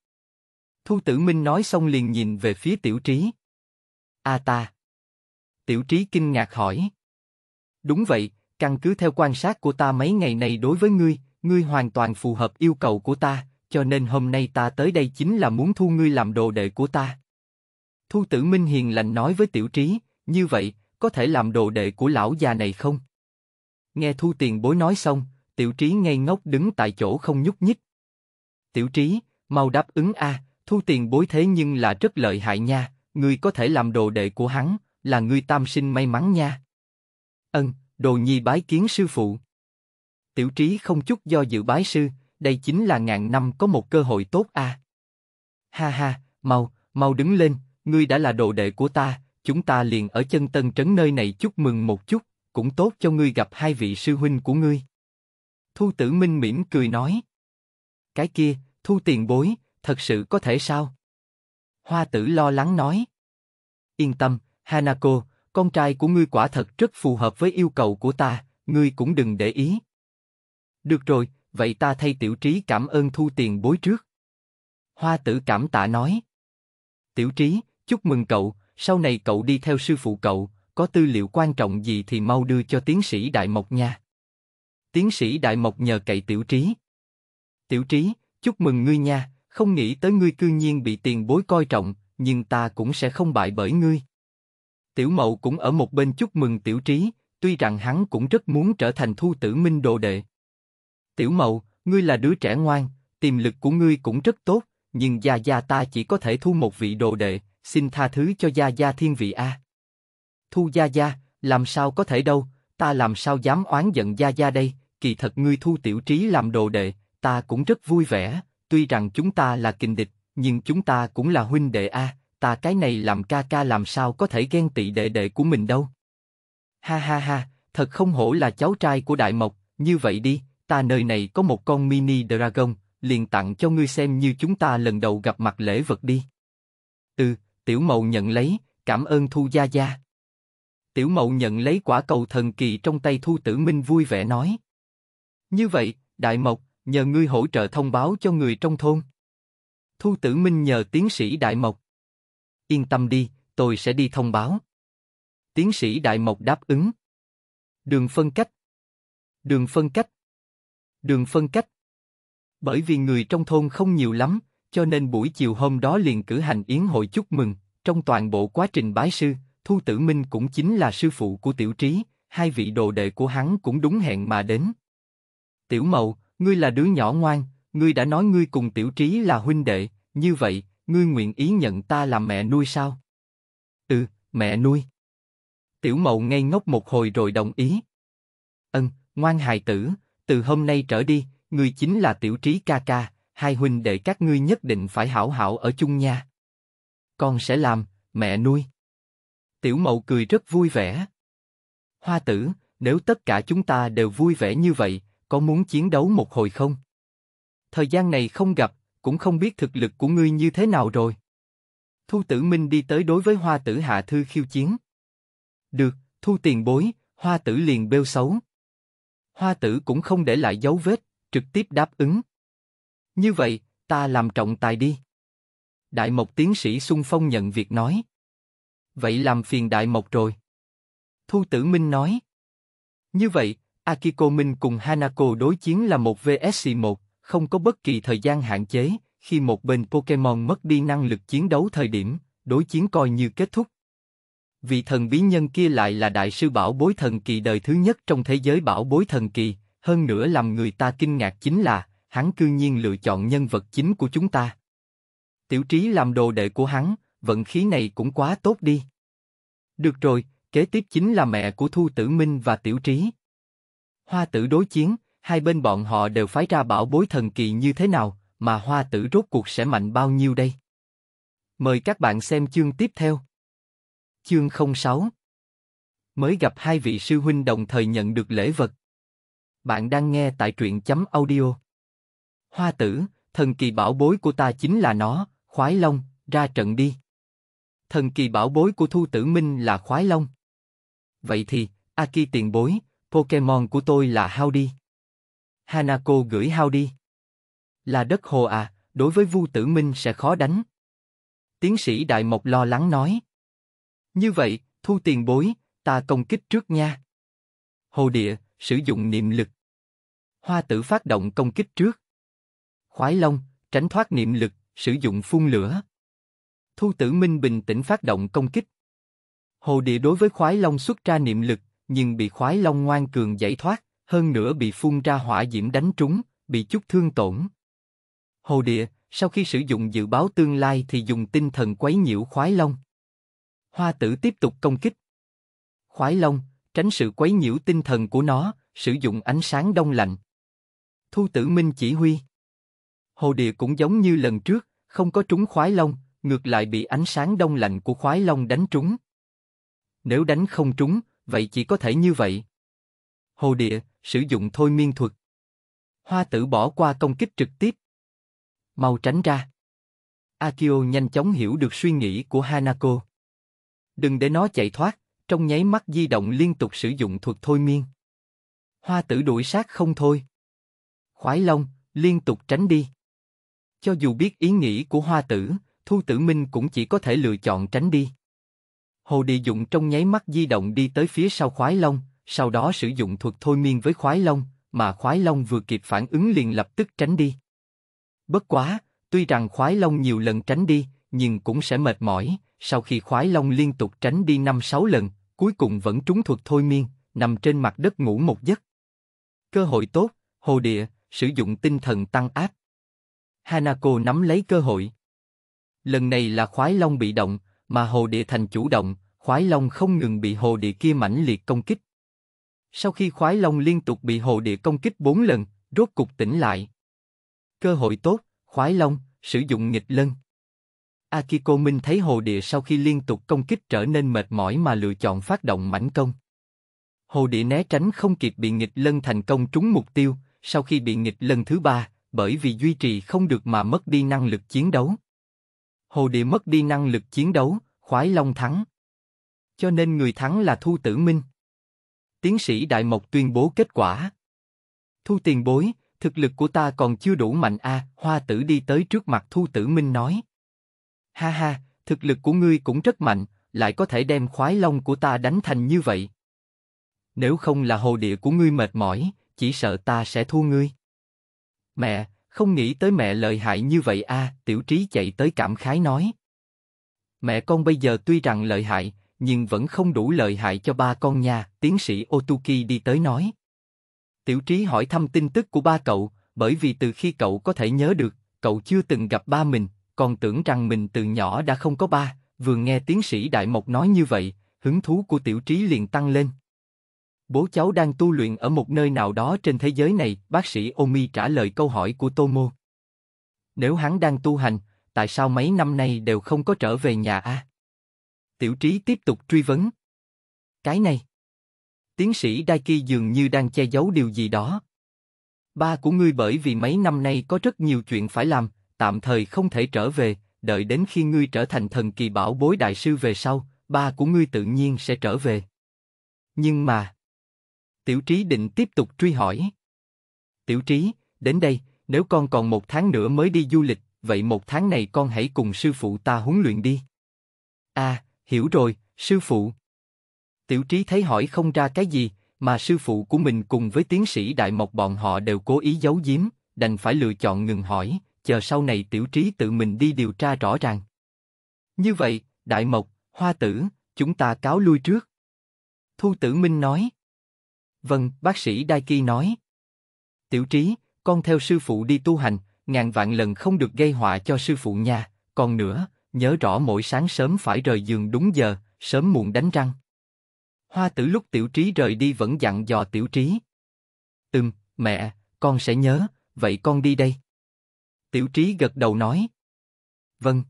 Thu tử minh nói xong liền nhìn về phía tiểu trí. A à ta. Tiểu trí kinh ngạc hỏi. Đúng vậy, căn cứ theo quan sát của ta mấy ngày này đối với ngươi, ngươi hoàn toàn phù hợp yêu cầu của ta, cho nên hôm nay ta tới đây chính là muốn thu ngươi làm đồ đệ của ta. Thu tử minh hiền lành nói với tiểu trí, như vậy, có thể làm đồ đệ của lão già này không? Nghe Thu Tiền bối nói xong, Tiểu Trí ngây ngốc đứng tại chỗ không nhúc nhích. Tiểu Trí, mau đáp ứng a, à, Thu Tiền bối thế nhưng là rất lợi hại nha, người có thể làm đồ đệ của hắn, là người tam sinh may mắn nha. Ân, đồ nhi bái kiến sư phụ. Tiểu Trí không chút do dự bái sư, đây chính là ngàn năm có một cơ hội tốt a. À. Ha ha, mau, mau đứng lên, ngươi đã là đồ đệ của ta, chúng ta liền ở chân tân trấn nơi này chúc mừng một chút, cũng tốt cho ngươi gặp hai vị sư huynh của ngươi. Thu tử minh mỉm cười nói. Cái kia, thu tiền bối, thật sự có thể sao? Hoa tử lo lắng nói. Yên tâm, Hanako, con trai của ngươi quả thật rất phù hợp với yêu cầu của ta, ngươi cũng đừng để ý. Được rồi, vậy ta thay tiểu trí cảm ơn thu tiền bối trước. Hoa tử cảm tạ nói. Tiểu trí, chúc mừng cậu, sau này cậu đi theo sư phụ cậu, có tư liệu quan trọng gì thì mau đưa cho tiến sĩ Đại Mộc nha. Tiến sĩ Đại Mộc nhờ cậy Tiểu Trí. Tiểu Trí, chúc mừng ngươi nha, không nghĩ tới ngươi cư nhiên bị tiền bối coi trọng, nhưng ta cũng sẽ không bại bởi ngươi. Tiểu Mậu cũng ở một bên chúc mừng Tiểu Trí, tuy rằng hắn cũng rất muốn trở thành thu tử minh đồ đệ. Tiểu Mậu, ngươi là đứa trẻ ngoan, tiềm lực của ngươi cũng rất tốt, nhưng gia gia ta chỉ có thể thu một vị đồ đệ, xin tha thứ cho Gia Gia thiên vị a. Thu Gia Gia, làm sao có thể đâu, ta làm sao dám oán giận Gia Gia đây, kỳ thật ngươi thu tiểu trí làm đồ đệ, ta cũng rất vui vẻ, tuy rằng chúng ta là kình địch, nhưng chúng ta cũng là huynh đệ a, ta cái này làm ca ca làm sao có thể ghen tị đệ đệ của mình đâu. Ha ha ha, thật không hổ là cháu trai của Đại Mộc, như vậy đi, ta nơi này có một con mini dragon, liền tặng cho ngươi xem như chúng ta lần đầu gặp mặt lễ vật đi. Ừ, tiểu mậu nhận lấy, cảm ơn Thu Gia Gia. Tiểu mậu nhận lấy quả cầu thần kỳ trong tay Thu Tử Minh vui vẻ nói. Như vậy, Đại Mộc, nhờ ngươi hỗ trợ thông báo cho người trong thôn. Thu Tử Minh nhờ tiến sĩ Đại Mộc. Yên tâm đi, tôi sẽ đi thông báo. Tiến sĩ Đại Mộc đáp ứng. Đường phân cách. Đường phân cách. Đường phân cách. Bởi vì người trong thôn không nhiều lắm, cho nên buổi chiều hôm đó liền cử hành yến hội chúc mừng. Trong toàn bộ quá trình bái sư, Thu Tử Minh cũng chính là sư phụ của Tiểu Trí, hai vị đồ đệ của hắn cũng đúng hẹn mà đến. Tiểu Mậu, ngươi là đứa nhỏ ngoan, ngươi đã nói ngươi cùng Tiểu Trí là huynh đệ, như vậy, ngươi nguyện ý nhận ta làm mẹ nuôi sao? Ừ, mẹ nuôi. Tiểu Mậu ngây ngốc một hồi rồi đồng ý. Ân, ngoan hài tử, từ hôm nay trở đi, ngươi chính là Tiểu Trí ca ca, hai huynh đệ các ngươi nhất định phải hảo hảo ở chung nha. Con sẽ làm, mẹ nuôi. Tiểu mậu cười rất vui vẻ. Hoa tử, nếu tất cả chúng ta đều vui vẻ như vậy, có muốn chiến đấu một hồi không? Thời gian này không gặp, cũng không biết thực lực của ngươi như thế nào rồi. Thu Tử Minh đi tới đối với Hoa Tử Hạ Thư khiêu chiến. Được, Thu tiền bối, Hoa Tử liền bêu xấu. Hoa Tử cũng không để lại dấu vết, trực tiếp đáp ứng. Như vậy, ta làm trọng tài đi. Đại Mộc tiến sĩ xung phong nhận việc nói. Vậy làm phiền Đại Mộc rồi. Thu Tử Minh nói. Như vậy, Akiko Minh cùng Hanako đối chiến là một vs một không có bất kỳ thời gian hạn chế, khi một bên Pokemon mất đi năng lực chiến đấu thời điểm, đối chiến coi như kết thúc. Vị thần bí nhân kia lại là đại sư bảo bối thần kỳ đời thứ nhất trong thế giới bảo bối thần kỳ, hơn nữa làm người ta kinh ngạc chính là, hắn cư nhiên lựa chọn nhân vật chính của chúng ta. Tiểu trí làm đồ đệ của hắn, vận khí này cũng quá tốt đi. Được rồi, kế tiếp chính là mẹ của Thu Tử Minh và Tiểu Trí. Hoa tử đối chiến, hai bên bọn họ đều phái ra bảo bối thần kỳ như thế nào, mà hoa tử rốt cuộc sẽ mạnh bao nhiêu đây? Mời các bạn xem chương tiếp theo. Chương 06 Mới gặp hai vị sư huynh đồng thời nhận được lễ vật. Bạn đang nghe tại truyện chấm audio. Hoa tử, thần kỳ bảo bối của ta chính là nó, khoái long, ra trận đi. Thần kỳ bảo bối của Thu Tử Minh là khoái long. Vậy thì, Aki tiền bối, Pokemon của tôi là Howdy. Hanako gửi Howdy. Là đất hồ à, đối với Vu Tử Minh sẽ khó đánh. Tiến sĩ Đại Mộc lo lắng nói. Như vậy, Thu tiền bối, ta công kích trước nha. Hồ địa, sử dụng niệm lực. Hoa tử phát động công kích trước khoái long, tránh thoát niệm lực, sử dụng phun lửa. Thu Tử Minh bình tĩnh phát động công kích. Hồ địa đối với khoái long xuất ra niệm lực, nhưng bị khoái long ngoan cường giải thoát, hơn nữa bị phun ra hỏa diễm đánh trúng, bị chút thương tổn. Hồ địa, sau khi sử dụng dự báo tương lai thì dùng tinh thần quấy nhiễu khoái long. Hoa tử tiếp tục công kích. Khoái long, tránh sự quấy nhiễu tinh thần của nó, sử dụng ánh sáng đông lạnh. Thu tử minh chỉ huy. Hồ địa cũng giống như lần trước, không có trúng khoái long, ngược lại bị ánh sáng đông lạnh của khoái long đánh trúng. Nếu đánh không trúng, vậy chỉ có thể như vậy. Hồ địa, sử dụng thôi miên thuật. Hoa tử bỏ qua công kích trực tiếp. Mau tránh ra. Akio nhanh chóng hiểu được suy nghĩ của Hanako. Đừng để nó chạy thoát, trong nháy mắt di động liên tục sử dụng thuật thôi miên. Hoa tử đuổi sát không thôi. Khoái Long, liên tục tránh đi. Cho dù biết ý nghĩ của hoa tử, Thu Tử Minh cũng chỉ có thể lựa chọn tránh đi. Hồ Địa Dụng trong nháy mắt di động đi tới phía sau khoái long, sau đó sử dụng thuật thôi miên với khoái long, mà khoái long vừa kịp phản ứng liền lập tức tránh đi. Bất quá, tuy rằng khoái long nhiều lần tránh đi, nhưng cũng sẽ mệt mỏi, sau khi khoái long liên tục tránh đi 5-6 lần, cuối cùng vẫn trúng thuật thôi miên, nằm trên mặt đất ngủ một giấc. Cơ hội tốt, Hồ Địa, sử dụng tinh thần tăng áp. Hanako nắm lấy cơ hội. Lần này là khoái long bị động, mà hồ địa thành chủ động, khoái long không ngừng bị hồ địa kia mãnh liệt công kích. Sau khi khoái long liên tục bị hồ địa công kích bốn lần, rốt cục tỉnh lại. Cơ hội tốt, khoái long, sử dụng nghịch lân. Akiko Minh thấy hồ địa sau khi liên tục công kích trở nên mệt mỏi mà lựa chọn phát động mãnh công. Hồ địa né tránh không kịp bị nghịch lân thành công trúng mục tiêu, sau khi bị nghịch lân thứ ba, bởi vì duy trì không được mà mất đi năng lực chiến đấu. Hồ địa mất đi năng lực chiến đấu, khoái long thắng. Cho nên người thắng là Thu Tử Minh. Tiến sĩ Đại Mộc tuyên bố kết quả. Thu tiền bối, thực lực của ta còn chưa đủ mạnh a. À, hoa tử đi tới trước mặt Thu Tử Minh nói. Ha ha, thực lực của ngươi cũng rất mạnh, lại có thể đem khoái long của ta đánh thành như vậy. Nếu không là hồ địa của ngươi mệt mỏi, chỉ sợ ta sẽ thua ngươi. Mẹ, không nghĩ tới mẹ lợi hại như vậy a. À, tiểu trí chạy tới cảm khái nói. Mẹ con bây giờ tuy rằng lợi hại, nhưng vẫn không đủ lợi hại cho ba con nha. Tiến sĩ Otuki đi tới nói. Tiểu trí hỏi thăm tin tức của ba cậu, bởi vì từ khi cậu có thể nhớ được, cậu chưa từng gặp ba mình, còn tưởng rằng mình từ nhỏ đã không có ba. Vừa nghe tiến sĩ Đại Mộc nói như vậy, hứng thú của tiểu trí liền tăng lên bố cháu đang tu luyện ở một nơi nào đó trên thế giới này, bác sĩ Omi trả lời câu hỏi của Tomo. Nếu hắn đang tu hành, tại sao mấy năm nay đều không có trở về nhà a? À? Tiểu trí tiếp tục truy vấn. Cái này. Tiến sĩ Daiki dường như đang che giấu điều gì đó. Ba của ngươi bởi vì mấy năm nay có rất nhiều chuyện phải làm, tạm thời không thể trở về, đợi đến khi ngươi trở thành thần kỳ bảo bối đại sư về sau, ba của ngươi tự nhiên sẽ trở về. Nhưng mà... Tiểu Trí định tiếp tục truy hỏi. Tiểu Trí, đến đây, nếu con còn một tháng nữa mới đi du lịch, vậy một tháng này con hãy cùng sư phụ ta huấn luyện đi. À, hiểu rồi, sư phụ. Tiểu Trí thấy hỏi không ra cái gì, mà sư phụ của mình cùng với tiến sĩ Đại Mộc bọn họ đều cố ý giấu giếm, đành phải lựa chọn ngừng hỏi, chờ sau này Tiểu Trí tự mình đi điều tra rõ ràng. Như vậy, Đại Mộc, Hoa Tử, chúng ta cáo lui trước. Thu Tử Minh nói. Vâng, bác sĩ Daiki nói. Tiểu trí, con theo sư phụ đi tu hành, ngàn vạn lần không được gây họa cho sư phụ nhà. Còn nữa, nhớ rõ mỗi sáng sớm phải rời giường đúng giờ, sớm muộn đánh răng. Hoa tử lúc tiểu trí rời đi vẫn dặn dò tiểu trí. Ừm, mẹ, con sẽ nhớ, vậy con đi đây. Tiểu trí gật đầu nói. Vâng.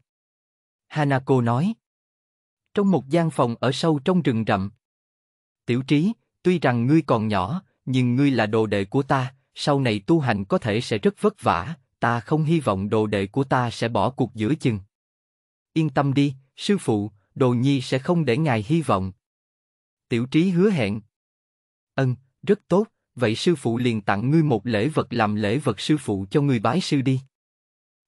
Hanako nói. Trong một gian phòng ở sâu trong rừng rậm. Tiểu trí, tuy rằng ngươi còn nhỏ, nhưng ngươi là đồ đệ của ta, sau này tu hành có thể sẽ rất vất vả, ta không hy vọng đồ đệ của ta sẽ bỏ cuộc giữa chừng. Yên tâm đi, sư phụ, đồ nhi sẽ không để ngài hy vọng. Tiểu trí hứa hẹn. Ân, rất tốt, vậy sư phụ liền tặng ngươi một lễ vật làm lễ vật sư phụ cho người bái sư đi.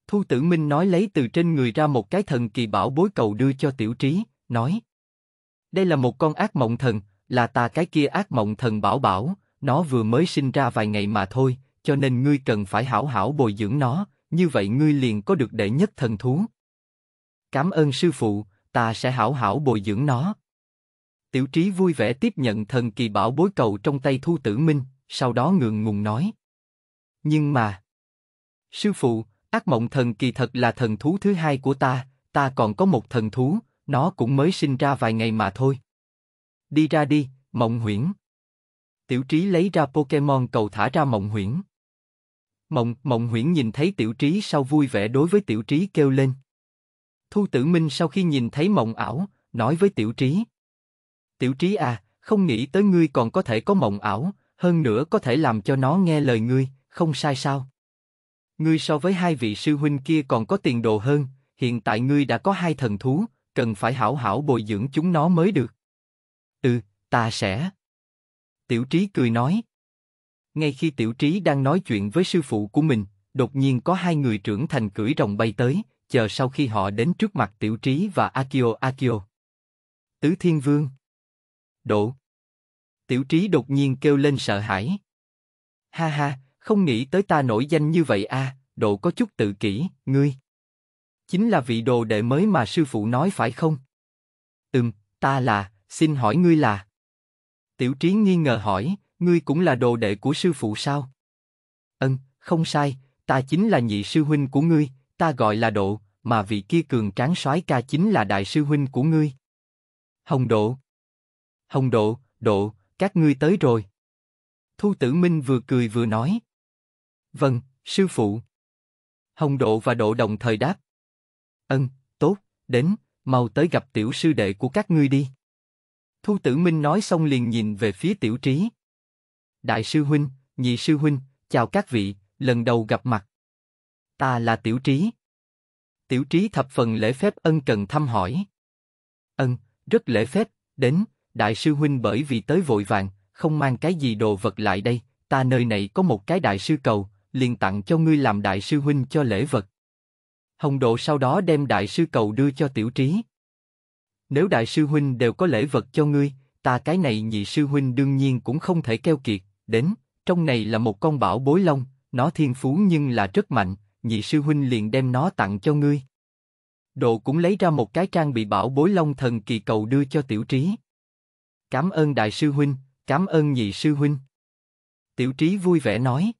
Thu Tử Minh nói lấy từ trên người ra một cái thần kỳ bảo bối cầu đưa cho Tiểu Trí, nói: đây là một con ác mộng thần, là ta cái kia ác mộng thần bảo bảo, nó vừa mới sinh ra vài ngày mà thôi, cho nên ngươi cần phải hảo hảo bồi dưỡng nó, như vậy ngươi liền có được đệ nhất thần thú. Cảm ơn sư phụ, ta sẽ hảo hảo bồi dưỡng nó. Tiểu trí vui vẻ tiếp nhận thần kỳ bảo bối cầu trong tay Thu Tử Minh, sau đó ngượng ngùng nói. Nhưng mà... Sư phụ, ác mộng thần kỳ thật là thần thú thứ hai của ta, ta còn có một thần thú, nó cũng mới sinh ra vài ngày mà thôi đi ra đi, mộng huyễn. Tiểu trí lấy ra Pokemon cầu thả ra mộng huyễn. Mộng, mộng huyễn nhìn thấy tiểu trí sau vui vẻ đối với tiểu trí kêu lên. Thu tử minh sau khi nhìn thấy mộng ảo, nói với tiểu trí. Tiểu trí à, không nghĩ tới ngươi còn có thể có mộng ảo, hơn nữa có thể làm cho nó nghe lời ngươi, không sai sao. Ngươi so với hai vị sư huynh kia còn có tiền đồ hơn, hiện tại ngươi đã có hai thần thú, cần phải hảo hảo bồi dưỡng chúng nó mới được. Ừ, ta sẽ. Tiểu Trí cười nói. Ngay khi Tiểu Trí đang nói chuyện với sư phụ của mình, đột nhiên có hai người trưởng thành cưỡi rồng bay tới, chờ sau khi họ đến trước mặt Tiểu Trí và Akio Akio. Tứ Thiên Vương. Độ. Tiểu Trí đột nhiên kêu lên sợ hãi. Ha ha, không nghĩ tới ta nổi danh như vậy a, độ có chút tự kỷ, ngươi. Chính là vị đồ đệ mới mà sư phụ nói phải không? Ừm, ta là, xin hỏi ngươi là? Tiểu Trí nghi ngờ hỏi, ngươi cũng là đồ đệ của sư phụ sao? Ân, không sai, ta chính là nhị sư huynh của ngươi, ta gọi là độ, mà vị kia cường tráng soái ca chính là đại sư huynh của ngươi. Hồng độ, hồng độ, độ, các ngươi tới rồi. Thu Tử Minh vừa cười vừa nói. Vâng, sư phụ. Hồng độ và độ đồng thời đáp. Ân, tốt, đến, mau tới gặp tiểu sư đệ của các ngươi đi. Thu Tử Minh nói xong liền nhìn về phía Tiểu Trí. Đại sư huynh, nhị sư huynh, chào các vị, lần đầu gặp mặt. Ta là Tiểu Trí. Tiểu Trí thập phần lễ phép ân cần thăm hỏi. Ân, rất lễ phép, đến, đại sư huynh bởi vì tới vội vàng, không mang cái gì đồ vật lại đây, ta nơi này có một cái đại sư cầu, liền tặng cho ngươi làm đại sư huynh cho lễ vật. Hồng Độ sau đó đem đại sư cầu đưa cho Tiểu Trí nếu đại sư huynh đều có lễ vật cho ngươi, ta cái này nhị sư huynh đương nhiên cũng không thể keo kiệt, đến, trong này là một con bảo bối long, nó thiên phú nhưng là rất mạnh, nhị sư huynh liền đem nó tặng cho ngươi. Độ cũng lấy ra một cái trang bị bảo bối long thần kỳ cầu đưa cho tiểu trí. Cảm ơn đại sư huynh, cảm ơn nhị sư huynh. Tiểu trí vui vẻ nói.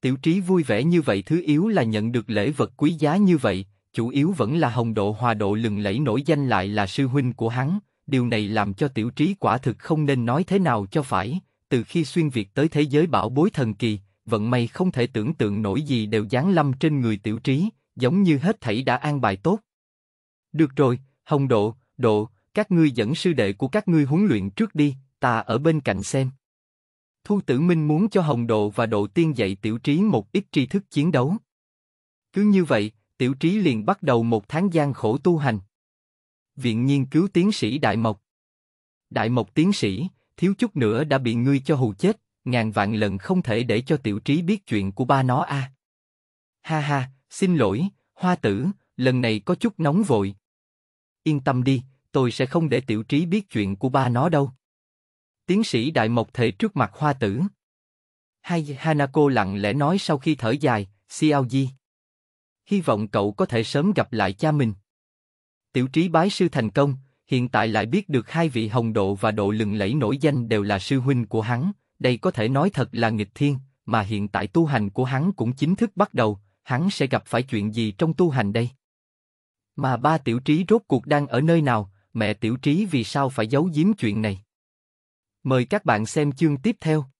Tiểu trí vui vẻ như vậy thứ yếu là nhận được lễ vật quý giá như vậy, chủ yếu vẫn là Hồng Độ Hòa Độ lừng lẫy nổi danh lại là sư huynh của hắn, điều này làm cho tiểu trí quả thực không nên nói thế nào cho phải, từ khi xuyên Việt tới thế giới bảo bối thần kỳ, vận may không thể tưởng tượng nổi gì đều giáng lâm trên người tiểu trí, giống như hết thảy đã an bài tốt. Được rồi, Hồng Độ, Độ, các ngươi dẫn sư đệ của các ngươi huấn luyện trước đi, ta ở bên cạnh xem. Thu Tử Minh muốn cho Hồng Độ và Độ Tiên dạy tiểu trí một ít tri thức chiến đấu. Cứ như vậy, Tiểu Trí liền bắt đầu một tháng gian khổ tu hành. Viện nghiên cứu tiến sĩ Đại Mộc Đại Mộc tiến sĩ, thiếu chút nữa đã bị ngươi cho hù chết, ngàn vạn lần không thể để cho Tiểu Trí biết chuyện của ba nó a. À. Ha ha, xin lỗi, hoa tử, lần này có chút nóng vội. Yên tâm đi, tôi sẽ không để Tiểu Trí biết chuyện của ba nó đâu. Tiến sĩ Đại Mộc thề trước mặt hoa tử. Hai Hanako lặng lẽ nói sau khi thở dài, Xiao Di hy vọng cậu có thể sớm gặp lại cha mình. Tiểu trí bái sư thành công, hiện tại lại biết được hai vị hồng độ và độ lừng lẫy nổi danh đều là sư huynh của hắn, đây có thể nói thật là nghịch thiên, mà hiện tại tu hành của hắn cũng chính thức bắt đầu, hắn sẽ gặp phải chuyện gì trong tu hành đây? Mà ba tiểu trí rốt cuộc đang ở nơi nào, mẹ tiểu trí vì sao phải giấu giếm chuyện này? Mời các bạn xem chương tiếp theo.